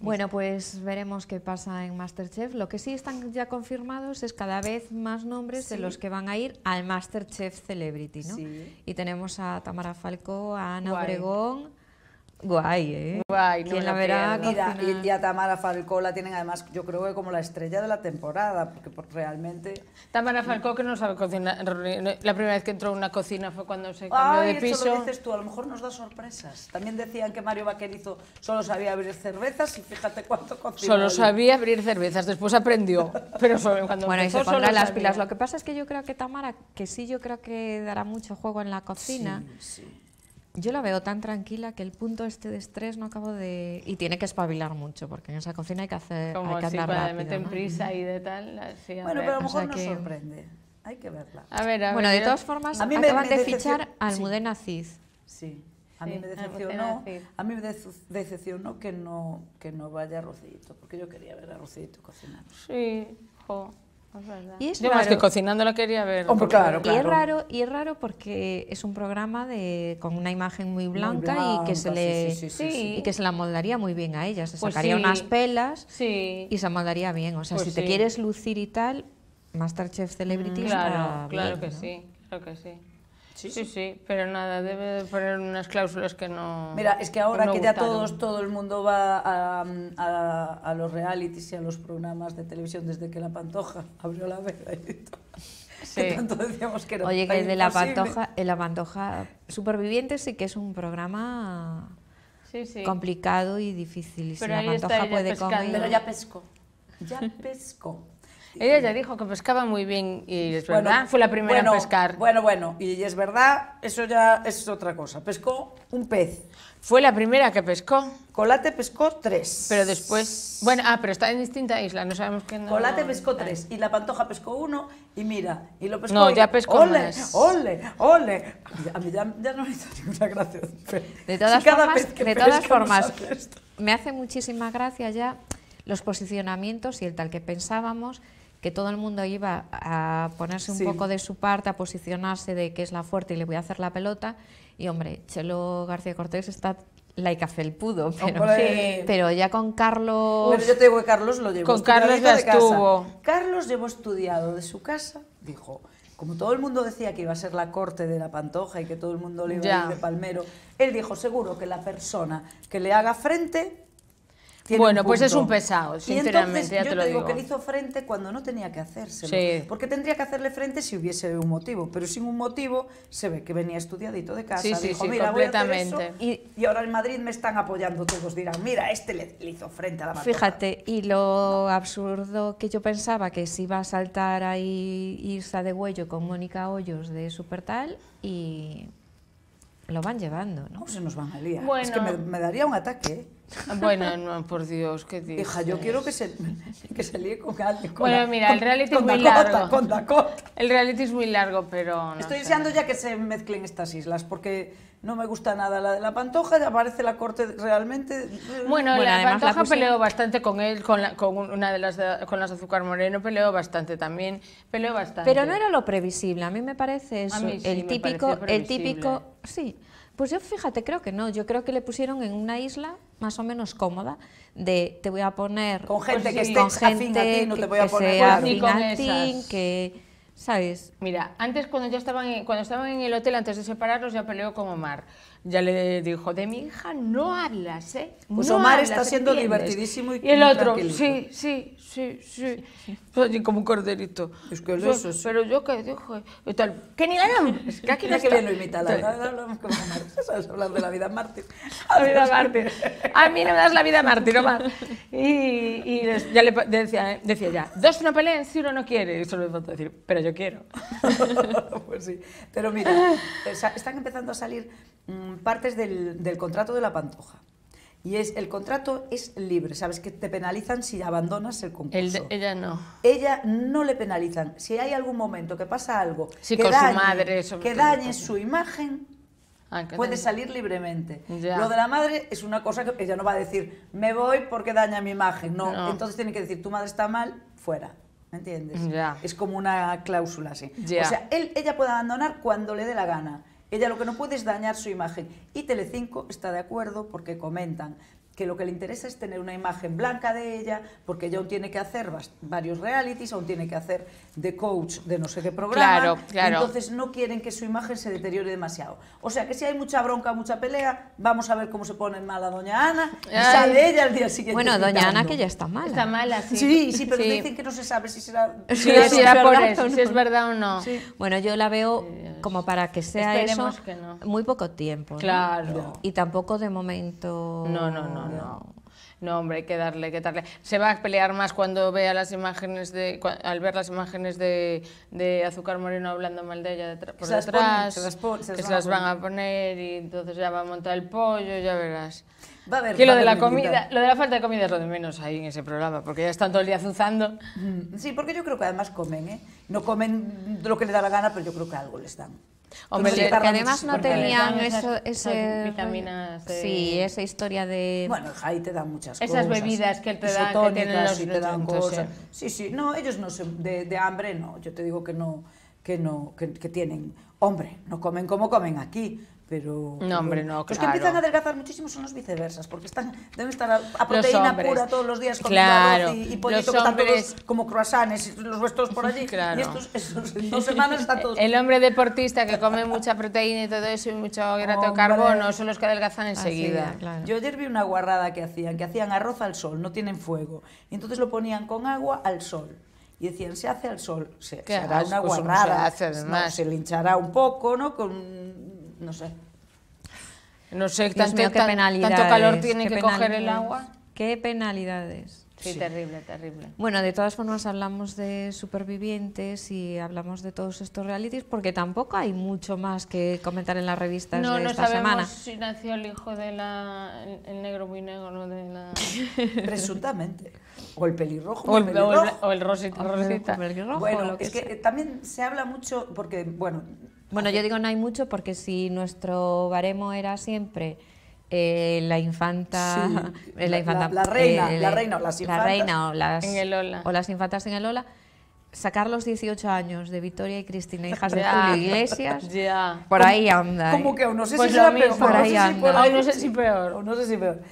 Bueno, pues veremos qué pasa en Masterchef. Lo que sí están ya confirmados es cada vez más nombres de los que van a ir al Masterchef Celebrity, ¿no? Y tenemos a Tamara Falco, a Ana Obregón, Guay, ¿eh? Guay, no la y, a Tamara Falcó la tienen además, yo creo que como la estrella de la temporada, porque, realmente... Tamara Falcó que no sabe cocinar, la primera vez que entró en una cocina fue cuando se cambió de piso. Eso lo dices tú, a lo mejor nos da sorpresas. También decían que Mario Vaquerizo solo sabía abrir cervezas y fíjate cuánto cocinó. Solo sabía abrir cervezas, después aprendió, pero solo cuando Bueno, y se pondrá las pilas. Lo que pasa es que yo creo que Tamara, que sí, yo creo que dará mucho juego en la cocina. sí yo la veo tan tranquila que el punto este de estrés no acabo de... Y tiene que espabilar mucho, porque en esa cocina hay que hacer... Como hay que si andar rápido, meten prisa y de tal... Así, a bueno, pero a lo mejor nos sorprende. Hay que verla. A ver, bueno, de todas formas, a mí me, acaban me de fichar a Almudena Cid. Sí. A mí, me decepcionó, a mí me decepcionó que no, que no vaya Rocito, porque yo quería ver a Rocito cocinar. Sí, jo. Y es raro. que cocinando la quería ver. Y es raro, y raro porque es un programa de, con una imagen muy blanca, y que se le y que se la moldaría muy bien a ella. Se pues sacaría unas pelas y se moldaría bien. O sea, pues si te quieres lucir y tal, Masterchef Celebrity mm, claro, que sí, claro que sí. Sí, sí, sí, pero nada, debe poner unas cláusulas que no. Mira, es que ahora que, ya todos, todo el mundo va a, los realities y a los programas de televisión desde que la pantoja abrió la veda y todo. Que tanto decíamos que era Oye, que de la pantoja, el la pantoja Supervivientes sí que es un programa complicado y difícil. Pero la pantoja puede Pero ya pesco. Ya pesco. Ella ya dijo que pescaba muy bien y es verdad, fue la primera bueno, pescar. Bueno, bueno, y es verdad, eso ya es otra cosa. Pescó un pez. Fue la primera que pescó. Colate pescó tres. Pero después... Bueno, ah, pero está en distinta isla, no sabemos qué... No... Colate pescó tres y la Pantoja pescó uno y mira, y lo pescó... No, ya pescó ole, Ole, ole, A mí ya, no me hizo ninguna gracia. De todas formas, de todas formas me hace muchísima gracia ya los posicionamientos y el tal que pensábamos que todo el mundo iba a ponerse un poco de su parte, a posicionarse de que es la fuerte y le voy a hacer la pelota. Y hombre, Chelo García Cortés está laica felpudo, pero, pero ya con Carlos... Pero yo te digo que Carlos lo llevó Con Carlos ya estuvo. Carlos llevó estudiado de su casa, dijo, como todo el mundo decía que iba a ser la corte de la pantoja y que todo el mundo le iba a ir de palmero, él dijo, seguro que la persona que le haga frente bueno, pues es un pesado, sinceramente, y entonces, yo te lo digo, que le hizo frente cuando no tenía que hacerse, Sí. Porque tendría que hacerle frente si hubiese un motivo, pero sin un motivo se ve que venía estudiadito de casa, sí, sí, dijo, completamente. y, ahora en Madrid me están apoyando todos, dirán, mira, este le, hizo frente a la madre. Fíjate, y lo absurdo que yo pensaba que si iba a saltar ahí Irsa de Huello con Mónica Hoyos de Supertal y lo van llevando, ¿no? Oh, se nos van a liar? Es que me, daría un ataque, ¿eh? Ah, bueno, por Dios, qué dices. Hija, yo quiero que se, que con alguien. bueno, mira, el reality es muy largo. El reality es muy largo, pero... Estoy deseando ya que se mezclen estas islas, porque no me gusta nada la de la Pantoja, aparece la corte realmente... Eh. Bueno, la Pantoja peleó bastante con él, con, una de las con las Azúcar Moreno, peleó bastante también, peleó bastante. Pero no era lo previsible, a mí me parece eso, el, típico, el típico... Sí, pues yo fíjate, creo que no, yo creo que le pusieron en una isla más o menos cómoda de te voy a poner con gente pues, que esté afín a ti, no te voy a poner pues ¿sabes? Mira, antes cuando ya estaban en, cuando estaban en el hotel antes de separarlos ya peleó con Omar ya le dijo, de mi hija no hablas, ¿eh? Pues Omar está siendo divertidísimo y Y el otro, sí, sí, sí, sí, pues como un corderito. Es que Pero yo que dije que ni Es Que aquí no que bien lo imita, la hablamos como Omar. sabes hablar de la vida mártir. La A mí no me das la vida mártir, Omar. Y, y ya le decía, eh, decía ya, dos no peleen si uno no quiere. Y solo le faltó decir, pero yo quiero. pues sí. Pero mira, están empezando a salir... Mm, Mm, partes del, contrato de la pantoja. Y es, el contrato es libre, ¿sabes? Que te penalizan si abandonas el concurso. ella no. Ella no le penalizan. Si hay algún momento que pasa algo que, dañe, su, madre, que dañe su imagen, ah, puede salir libremente. Lo de la madre es una cosa que ella no va a decir, me voy porque daña mi imagen. No, entonces tiene que decir, tu madre está mal, fuera. ¿Me entiendes? Es como una cláusula así. O sea, ella puede abandonar cuando le dé la gana ella lo que no puede es dañar su imagen. Y Telecinco está de acuerdo porque comentan que lo que le interesa es tener una imagen blanca de ella, porque ella aún tiene que hacer varios realities, aún tiene que hacer de coach de no sé qué programa. Entonces no quieren que su imagen se deteriore demasiado. O sea que si hay mucha bronca, mucha pelea, vamos a ver cómo se pone mala doña Ana y sale ella el día siguiente. Bueno, doña Ana que ya está mala. Está mala, sí. Sí, pero dicen que no se sabe si será, si, por si es verdad o no. Bueno, yo la veo eh, pues, como para que sea eso, muy poco tiempo. Claro. Y tampoco de momento... no, no, no. no. No, hombre, hay que darle, hay que darle. Se va a pelear más cuando vea las imágenes de, al ver las imágenes de, de Azúcar Moreno hablando mal de ella por detrás, que se las van a poner y entonces ya va a montar el pollo, ya verás que lo de la comida, lo de la falta de comida es lo de menos ahí en ese programa, porque ya están todo el día azuzando. Mm. Sí, porque yo creo que además comen, ¿eh? No comen lo que les da la gana, pero yo creo que algo les dan. Hombre, que además no tenían eso, vitaminas Sí, esa historia de... Bueno, ahí te dan muchas Esas cosas. Esas bebidas que te dan, que te dan cosas. Eh. Sí, sí, no, ellos no se... De, de hambre no, yo te digo que no, que no, que tienen... Hombre, no comen como comen aquí, pero... No, hombre, no, Los que empiezan a adelgazar muchísimo son los viceversas, porque están, deben estar a, proteína pura todos los días con claro. y, y que todos como croissants, los vuestros por allí, y estos, dos semanas están todos... El hombre deportista que come mucha proteína y todo eso, y mucho hidrato de carbono, son los que adelgazan ah, enseguida. Yo ayer vi una guarrada que hacían, que hacían arroz al sol, no tienen fuego, y entonces lo ponían con agua al sol y decían se hace al sol se, hará una guarrada se, hace, se linchará un poco no con no sé. No sé, tanto, tanto, calor tiene que coger el agua. Qué penalidades. Sí, terrible, terrible. Bueno, de todas formas hablamos de supervivientes y hablamos de todos estos realities porque tampoco hay mucho más que comentar en las revistas no, de no esta semana. No, sabemos si nació el hijo de negro muy negro de la... Presuntamente. O el pelirrojo. O el, pelirrojo. rosita. que es que también se habla mucho porque, bueno, bueno, yo digo no hay mucho porque si nuestro baremo era siempre eh, eh, la infanta, la, infanta la, reina, eh, la reina o las infantas, la reina o las, en el Ola. o las infantas en el Ola, sacar los 18 años de Victoria y Cristina, hijas de Julio Iglesias, por ahí anda. ¿eh? Como que pues no sé si peor, no sé Si peor, no peor,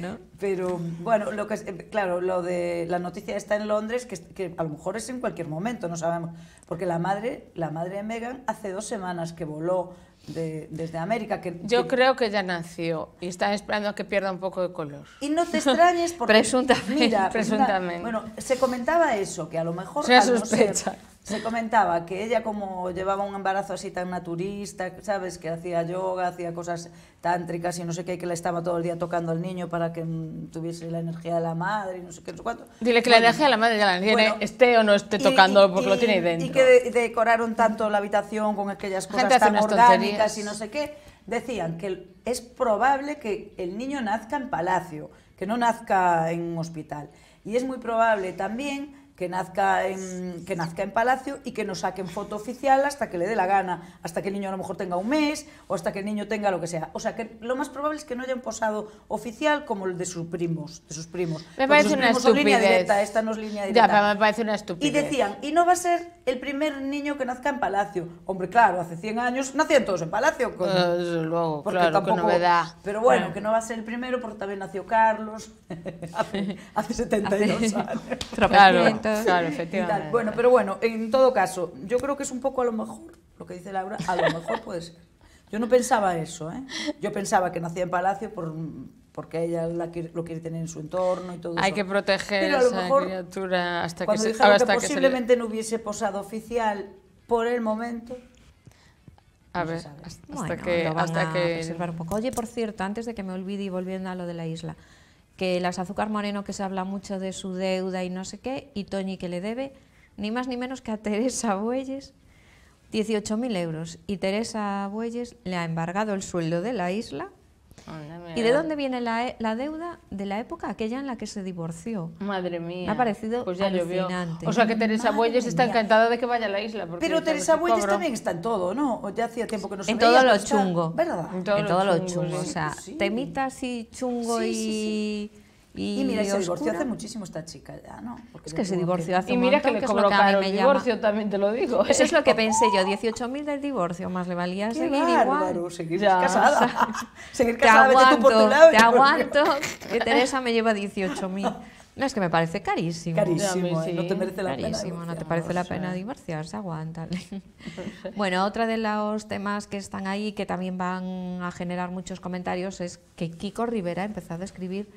Pero bueno, lo que es, eh, claro, lo de la noticia está en Londres, que, que, a lo mejor es en cualquier momento, no sabemos, porque la madre, la madre de Meghan hace dos semanas que voló desde América. Yo creo que ya nació y están esperando a que pierda un poco de color. Y no te extrañes porque... presuntamente, bueno, se comentaba eso, que a lo mejor... Se sospecha se comentaba que ella como llevaba un embarazo así tan naturista, ¿sabes? Que hacía yoga, hacía cosas tántricas y no sé qué, que le estaba todo el día tocando al niño para que tuviese la energía de la madre y no sé qué, no sé cuánto. Dile que la energía de la madre ya la tiene, esté o no esté tocando, porque lo tiene dentro. Y que decoraron tanto la habitación con aquellas cosas tan orgánicas y no sé qué. Decían que es probable que el niño nazca en palacio, que no nazca en un hospital. Y es muy probable también que nazca, en, que nazca en palacio y que nos saquen foto oficial hasta que le dé la gana, hasta que el niño a lo mejor tenga un mes o hasta que el niño tenga lo que sea. O sea, que lo más probable es que no haya un posado oficial como el de sus primos. De sus primos. Me parece una estupidez. esta no es línea directa. Ya, me parece una estupidez. Y decían, y no va a ser el primer niño que nazca en palacio. Hombre, claro, hace 100 años nacían todos en palacio. Con, luego, claro, tampoco, novedad. Pero bueno, que no va a ser el primero porque también nació Carlos hace, hace 72 años. claro. Claro, efectivamente. Bueno, pero bueno, en todo caso, yo creo que es un poco a lo mejor, lo que dice Laura, a lo mejor puede ser. Yo no pensaba eso, ¿eh? Yo pensaba que nacía en Palacio por, porque ella lo quiere tener en su entorno y todo Hay eso. Hay que proteger a, esa criatura hasta que se... que posiblemente no hubiese posado oficial por el momento... A ver, hasta, que... Oye, por cierto, antes de que me olvide y volviendo a lo de la isla que las Azúcar Moreno, que se habla mucho de su deuda y no sé qué, y Toñi, que le debe ni más ni menos que a Teresa Bueyes 18.000 euros. Y Teresa Bueyes le ha embargado el sueldo de la isla ¿Y de dónde viene la, e, la, deuda? De la época aquella en la que se divorció. Madre mía. ha parecido pues alucinante. O sea que Teresa Bueyes está encantada de que vaya a la isla. Pero Teresa Bueyes también está en todo, ¿no? Ya hacía tiempo que no se En todo lo chungo. ¿Verdad? En todo, lo chungo. O sea, temitas y chungo y y, mira, se divorció hace muchísimo esta chica ya, ¿no? Porque es que se divorció hace mucho Y mira que le colocaron el divorcio, también te lo digo. ¿eh? Eso es lo que pensé yo, 18.000 del divorcio, más le valía seguir igual. seguir casada. seguir casada, te aguanto, tú por tu lado. Te aguanto, que Teresa me lleva 18.000. No, es que me parece carísimo. Carísimo, ¿eh? no te merece la carísimo, pena. no te parece la pena divorciarse, aguántale. bueno, otra de los temas que están ahí que también van a generar muchos comentarios es que Kiko Rivera ha empezado a escribir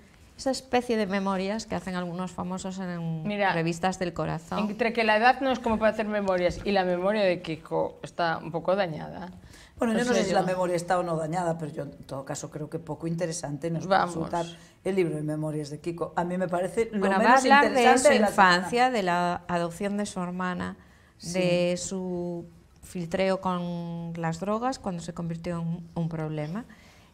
esa especie de memorias que hacen algunos famosos en revistas del corazón. Entre que la edad no es como para hacer memorias y la memoria de Kiko está un poco dañada. Bueno, yo no sé si la memoria está o no dañada, pero yo en todo caso creo que poco interesante nos va a resultar el libro de memorias de Kiko. A mí me parece lo bueno, menos va a hablar de su infancia, de la adopción de su hermana, de su filtreo con las drogas cuando se convirtió en un problema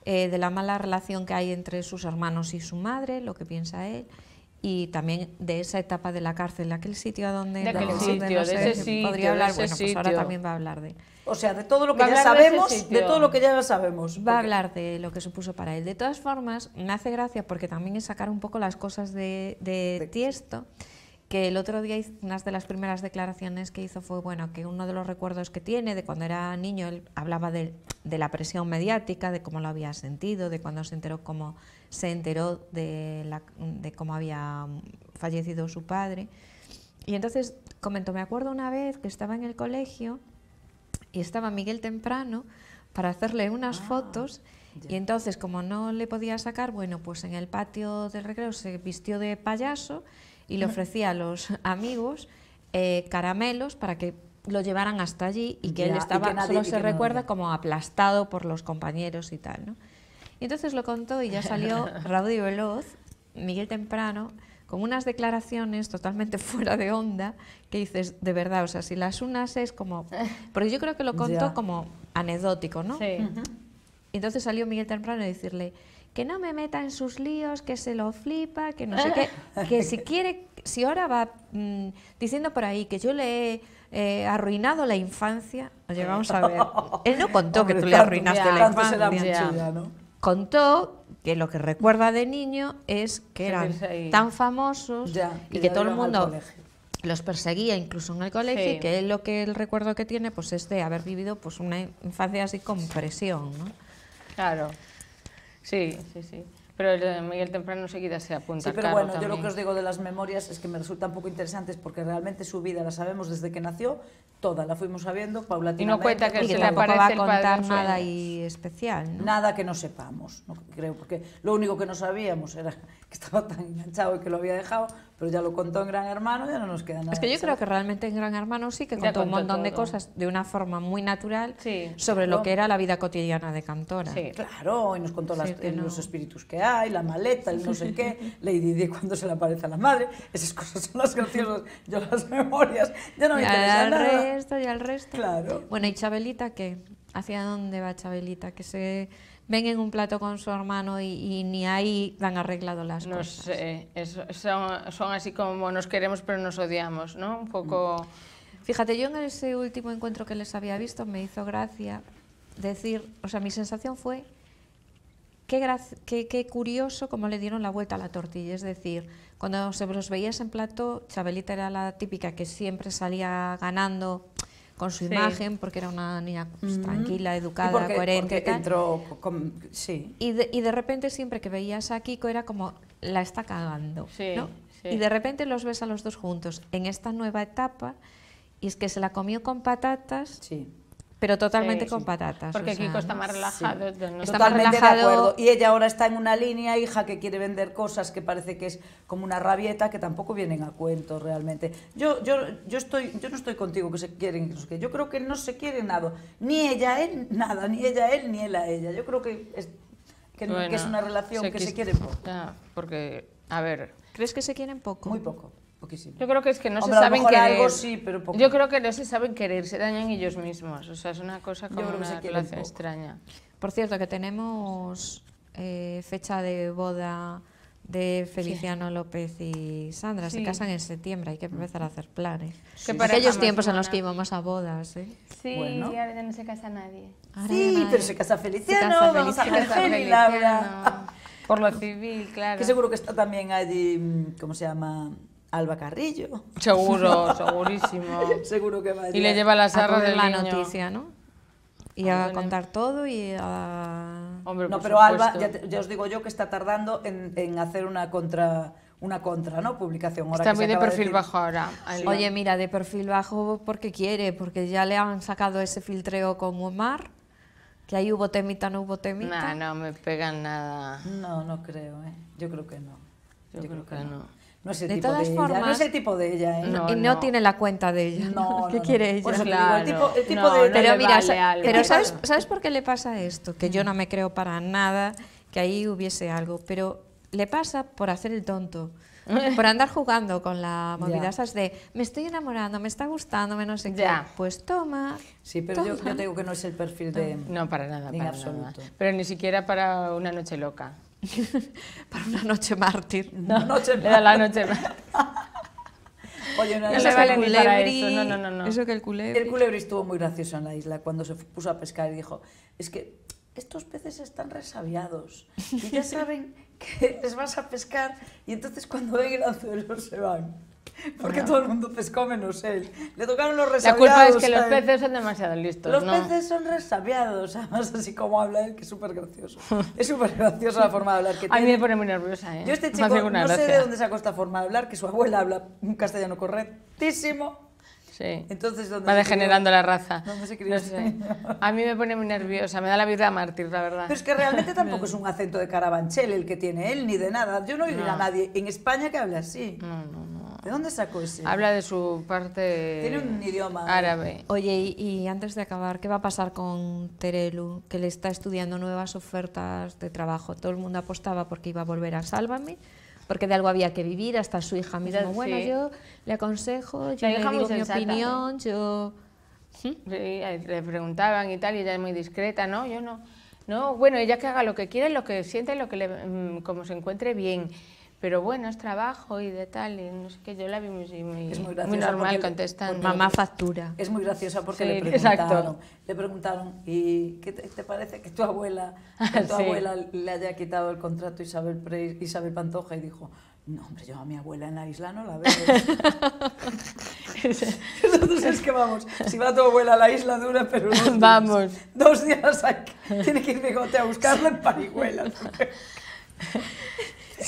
eh, de la mala relación que hay entre sus hermanos y su madre, lo que piensa él, y también de esa etapa de la cárcel, de aquel sitio donde... De aquel sitio, de ese sitio, podría hablar, de ese bueno, pues ahora también va a hablar de... O sea, de todo lo que ya sabemos, de, todo lo que ya sabemos. Va a hablar de lo que supuso para él. De todas formas, me hace gracia porque también es sacar un poco las cosas de, de Tiesto que el otro día una de las primeras declaraciones que hizo fue bueno que uno de los recuerdos que tiene de cuando era niño hablaba de, la presión mediática de cómo lo había sentido de cuando se enteró cómo se enteró de, cómo había fallecido su padre y entonces comentó me acuerdo una vez que estaba en el colegio y estaba Miguel temprano para hacerle unas ah, fotos y entonces, como no le podía sacar, bueno, pues en el patio del recreo se vistió de payaso y le ofrecía a los amigos eh, caramelos para que lo llevaran hasta allí y que él estaba, solo se recuerda como aplastado por los compañeros y tal, ¿no? Y entonces lo contó y ya salió Raúl y Veloz, Miguel Temprano, con unas declaraciones totalmente fuera de onda que dices, de verdad, o sea, si las unas es como... Porque yo creo que lo contó como anecdótico, ¿no? Sí. Entonces salió Miguel Temprano a decirle, que no me meta en sus líos, que se lo flipa, que no sé qué, que si quiere, si ahora va mm, diciendo por ahí que yo le he eh, arruinado la infancia, oye, vamos a ver, él no contó que tú le arruinaste la infancia, ¿no? contó que lo que recuerda de niño es que eran tan famosos y que todo el mundo los perseguía incluso en el colegio que él lo que el recuerdo que tiene pues es de haber vivido pues una infancia así con presión, ¿no? Claro. Sí, sí, sí. Pero el Miguel Temprano seguida se apunta. Sí, pero bueno, yo lo que os digo de las memorias es que me resultan poco interesantes porque realmente su vida la sabemos desde que nació, toda la fuimos sabiendo paulatinamente. Y no cuenta que, se va a contar nada y especial, Nada que no sepamos, creo, porque lo único que no sabíamos era que estaba tan enganchado y que lo había dejado, pero ya lo contó en Gran Hermano, ya no nos queda nada. Es que yo creo que realmente en Gran Hermano sí que contó, un montón de cosas de una forma muy natural sobre lo que era la vida cotidiana de Cantora. Claro, y nos contó los espíritus que hay, la maleta, el no sé qué, Lady Di cuando se le aparece a la madre, esas cosas son las graciosas, yo las memorias, ya no me interesa nada. Y al resto, y al resto. Claro. Bueno, ¿y Chabelita qué? ¿Hacia dónde va Chabelita? Que se ven en un plato con su hermano y, ni ahí han arreglado las no Sé, son, así como nos queremos pero nos odiamos, ¿no? Un poco... Mm. Fíjate, yo en ese último encuentro que les había visto me hizo gracia decir, o sea, mi sensación fue qué, curioso cómo le dieron la vuelta a la tortilla, es decir, cuando se los veías en plato, Chabelita era la típica que siempre salía ganando con su imagen, porque era una niña pues, tranquila, educada, coherente. Entró sí. y, de, repente siempre que veías a Kiko era como, la está cagando. Sí, Y de repente los ves a los dos juntos en esta nueva etapa y es que se la comió con patatas. Sí pero totalmente con patatas. Porque Kiko está más relajado. totalmente de acuerdo. Y ella ahora está en una línea, hija, que quiere vender cosas que parece que es como una rabieta, que tampoco vienen a cuento realmente. Yo, yo, yo, estoy, yo no estoy contigo que se quieren, que yo creo que no se quiere nada. Ni ella él, nada, ni ella él, ni él a ella. Yo creo que es, que, es una relación que se quiere poco. porque, a ver... ¿Crees que se quieren poco? Muy poco. Yo creo que es que no se saben querer. Algo, sí, pero Yo creo que no se saben querer, se dañan ellos mismos. O sea, es una cosa como una relación extraña. Por cierto, que tenemos eh, fecha de boda de Feliciano López y Sandra. Se casan en septiembre, hay que empezar a hacer planes. Sí, que aquellos tiempos en los que íbamos a bodas. ¿eh? Sí, bueno. y no se casa nadie. sí, pero se casa Feliciano, se casa Por lo civil, claro. Que seguro que está también allí, mm, ¿cómo se llama? Alba Carrillo. Seguro, segurísimo. Seguro que va Y le lleva las arras de la noticia, ¿no? Y a, contar todo y a... no, pero Alba, ya, os digo yo que está tardando en, hacer una contra una contra, ¿no? Publicación. Está muy de perfil bajo ahora. Oye, mira, de perfil bajo porque quiere, porque ya le han sacado ese filtreo con Omar, que ahí hubo temita, no hubo temita. no, no me pegan nada. No, no creo, ¿eh? Yo creo que no. Yo, creo, que, no. No es tipo de formas, ella, no es el tipo de ella. y ¿eh? Eh, no, tiene la cuenta de ella. No, ¿Qué quiere ella? el tipo, de... Pero mira, pero ¿sabes, ¿sabes por qué le pasa esto? Que yo no me creo para nada que ahí hubiese algo, pero le pasa por hacer el tonto por andar jugando con la movida de me estoy enamorando, me está gustando, me no sé qué. Pues toma. Sí, pero Yo, yo, digo que no es el perfil de. No, para nada, para Nada. Pero ni siquiera para una noche loca para una noche mártir. No, la noche mártir. Oye, no, vale ni para eso. No, no, no, Eso que el culebri. estuvo muy gracioso en la isla cuando se puso a pescar y dijo, es que estos peces están resabiados y ya saben que les vas a pescar y entonces cuando ven el anzuelo se van. Porque todo el mundo pescó menos él. Le tocaron los resabiados. La culpa es que los eh. peces son demasiado listos. Los peces son resabiados, además, así como habla él, que es súper gracioso. Es súper gracioso la forma de hablar que tiene. A mí me pone muy nerviosa, ¿eh? Yo, este chico, no sé de dónde sacó esta forma de hablar, que su abuela habla un castellano correctísimo. Sí. Entonces, ¿dónde Va degenerando la raza. no sé. A mí me pone muy nerviosa, me da la vida mártir, la verdad. Pero es que realmente tampoco es un acento de carabanchel el que tiene él, ni de nada. Yo no he oído a nadie en España que hable así. No, no, no. ¿De dónde sacó ese? Habla de su parte. Tiene un idioma ¿eh? árabe. Oye, y, antes de acabar, ¿qué va a pasar con Terelu, que le está estudiando nuevas ofertas de trabajo? Todo el mundo apostaba porque iba a volver a Sálvame porque de algo había que vivir, hasta su hija bueno, yo le aconsejo, yo le digo mi opinión, yo... Eh, le preguntaban y tal, y ella es muy discreta, ¿no? Yo no. No, bueno, ella que haga lo que quiera, lo que siente, lo que mm, como se encuentre bien pero bueno, es trabajo y de tal, y no sé qué, yo la vi muy, muy, normal contestando. Mamá factura. Es muy graciosa porque le preguntaron, ¿y qué te, parece que tu abuela, tu abuela le haya quitado el contrato Isabel, Isabel Pantoja? Y dijo, no, hombre, yo a mi abuela en la isla no la veo. Entonces es que vamos, si va tu abuela a la isla dura, pero dos vamos. Días, dos días hay, tiene que ir gote a buscarla en Parihuela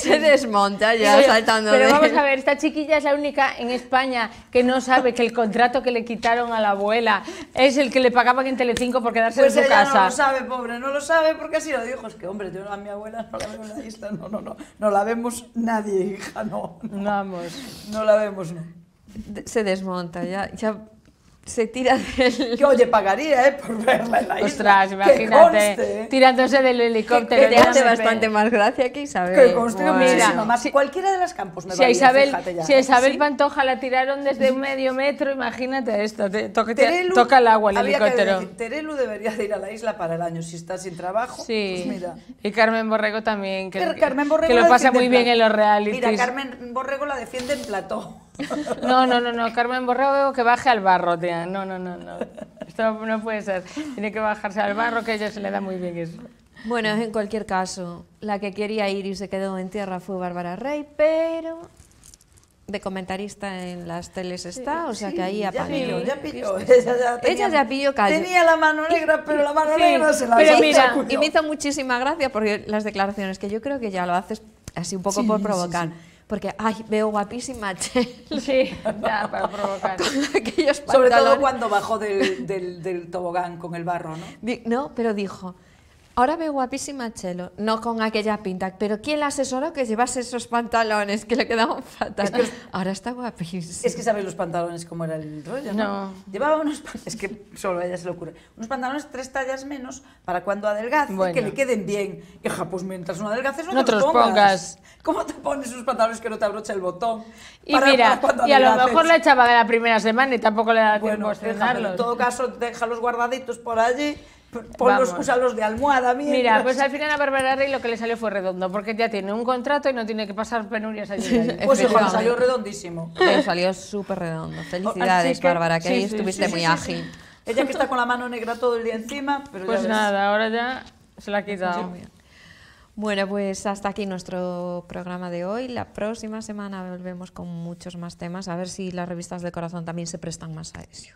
se desmonta ya saltando Pero vamos a ver, esta chiquilla es la única en España que no sabe que el contrato que le quitaron a la abuela es el que le pagaban en Telecinco por quedarse pues en su casa. no lo sabe, pobre, no lo sabe porque así lo dijo. Es que, hombre, yo a mi abuela no la veo en no, no, no. No la vemos nadie, hija, no. Vamos. No la vemos, Se desmonta ya. ya se tira del... Que oye, pagaría, ¿eh? Por verla en la Ostras, imagínate, tirándose del helicóptero. Que, te hace bastante más gracia que Isabel. Que más. cualquiera de las campos me si a Isabel, Si a Isabel Pantoja la tiraron desde un medio metro, imagínate esto, toca el agua el helicóptero. Terelu debería de ir a la isla para el año, si está sin trabajo, sí. pues mira. Y Carmen Borrego también, que, que lo pasa muy bien en los realities. Mira, Carmen Borrego la defiende en plató. No, no, no, no. Carmen Borrego veo que baje al barro, tía. No, no, no, no. Esto no puede ser. Tiene que bajarse al barro, que a ella se le da muy bien eso. Bueno, en cualquier caso, la que quería ir y se quedó en tierra fue Bárbara Rey, pero de comentarista en las teles está, o sea que ahí apagó. Ya ya Ella ya, pilló calle Tenía la mano negra, pero la mano negra se la pero mira, Y me hizo muchísima gracia porque las declaraciones, que yo creo que ya lo haces así un poco por provocar porque, ay, veo guapísima Che! Sí, ya, para provocar. Con Sobre todo cuando bajó del, del, del, tobogán con el barro, ¿no? no, pero dijo, Ahora ve guapísima Chelo, no con aquella pinta, pero ¿quién la asesoró que llevase esos pantalones que le quedaban fatal? Ahora está guapísima. Es que sabéis los pantalones cómo era el rollo, ¿no? Llevaba unos es que solo a ella se le ocurre, unos pantalones tres tallas menos para cuando adelgace, que le queden bien. Que pues mientras no adelgaces no, te, los pongas. ¿Cómo te pones unos pantalones que no te abrocha el botón? Y y a lo mejor la echaba de la primera semana y tampoco le da tiempo a estrenarlos. En todo caso, déjalos guardaditos por allí los los de almohada, Mira, pues al final a Bárbara Rey lo que le salió fue redondo, porque ya tiene un contrato y no tiene que pasar penurias allí. pues salió redondísimo. salió súper redondo. Felicidades, Bárbara, que ahí estuviste muy ágil. Ella que está con la mano negra todo el día encima, pero Pues nada, ahora ya se la ha quitado. Bueno, pues hasta aquí nuestro programa de hoy. La próxima semana volvemos con muchos más temas, a ver si las revistas de corazón también se prestan más a eso.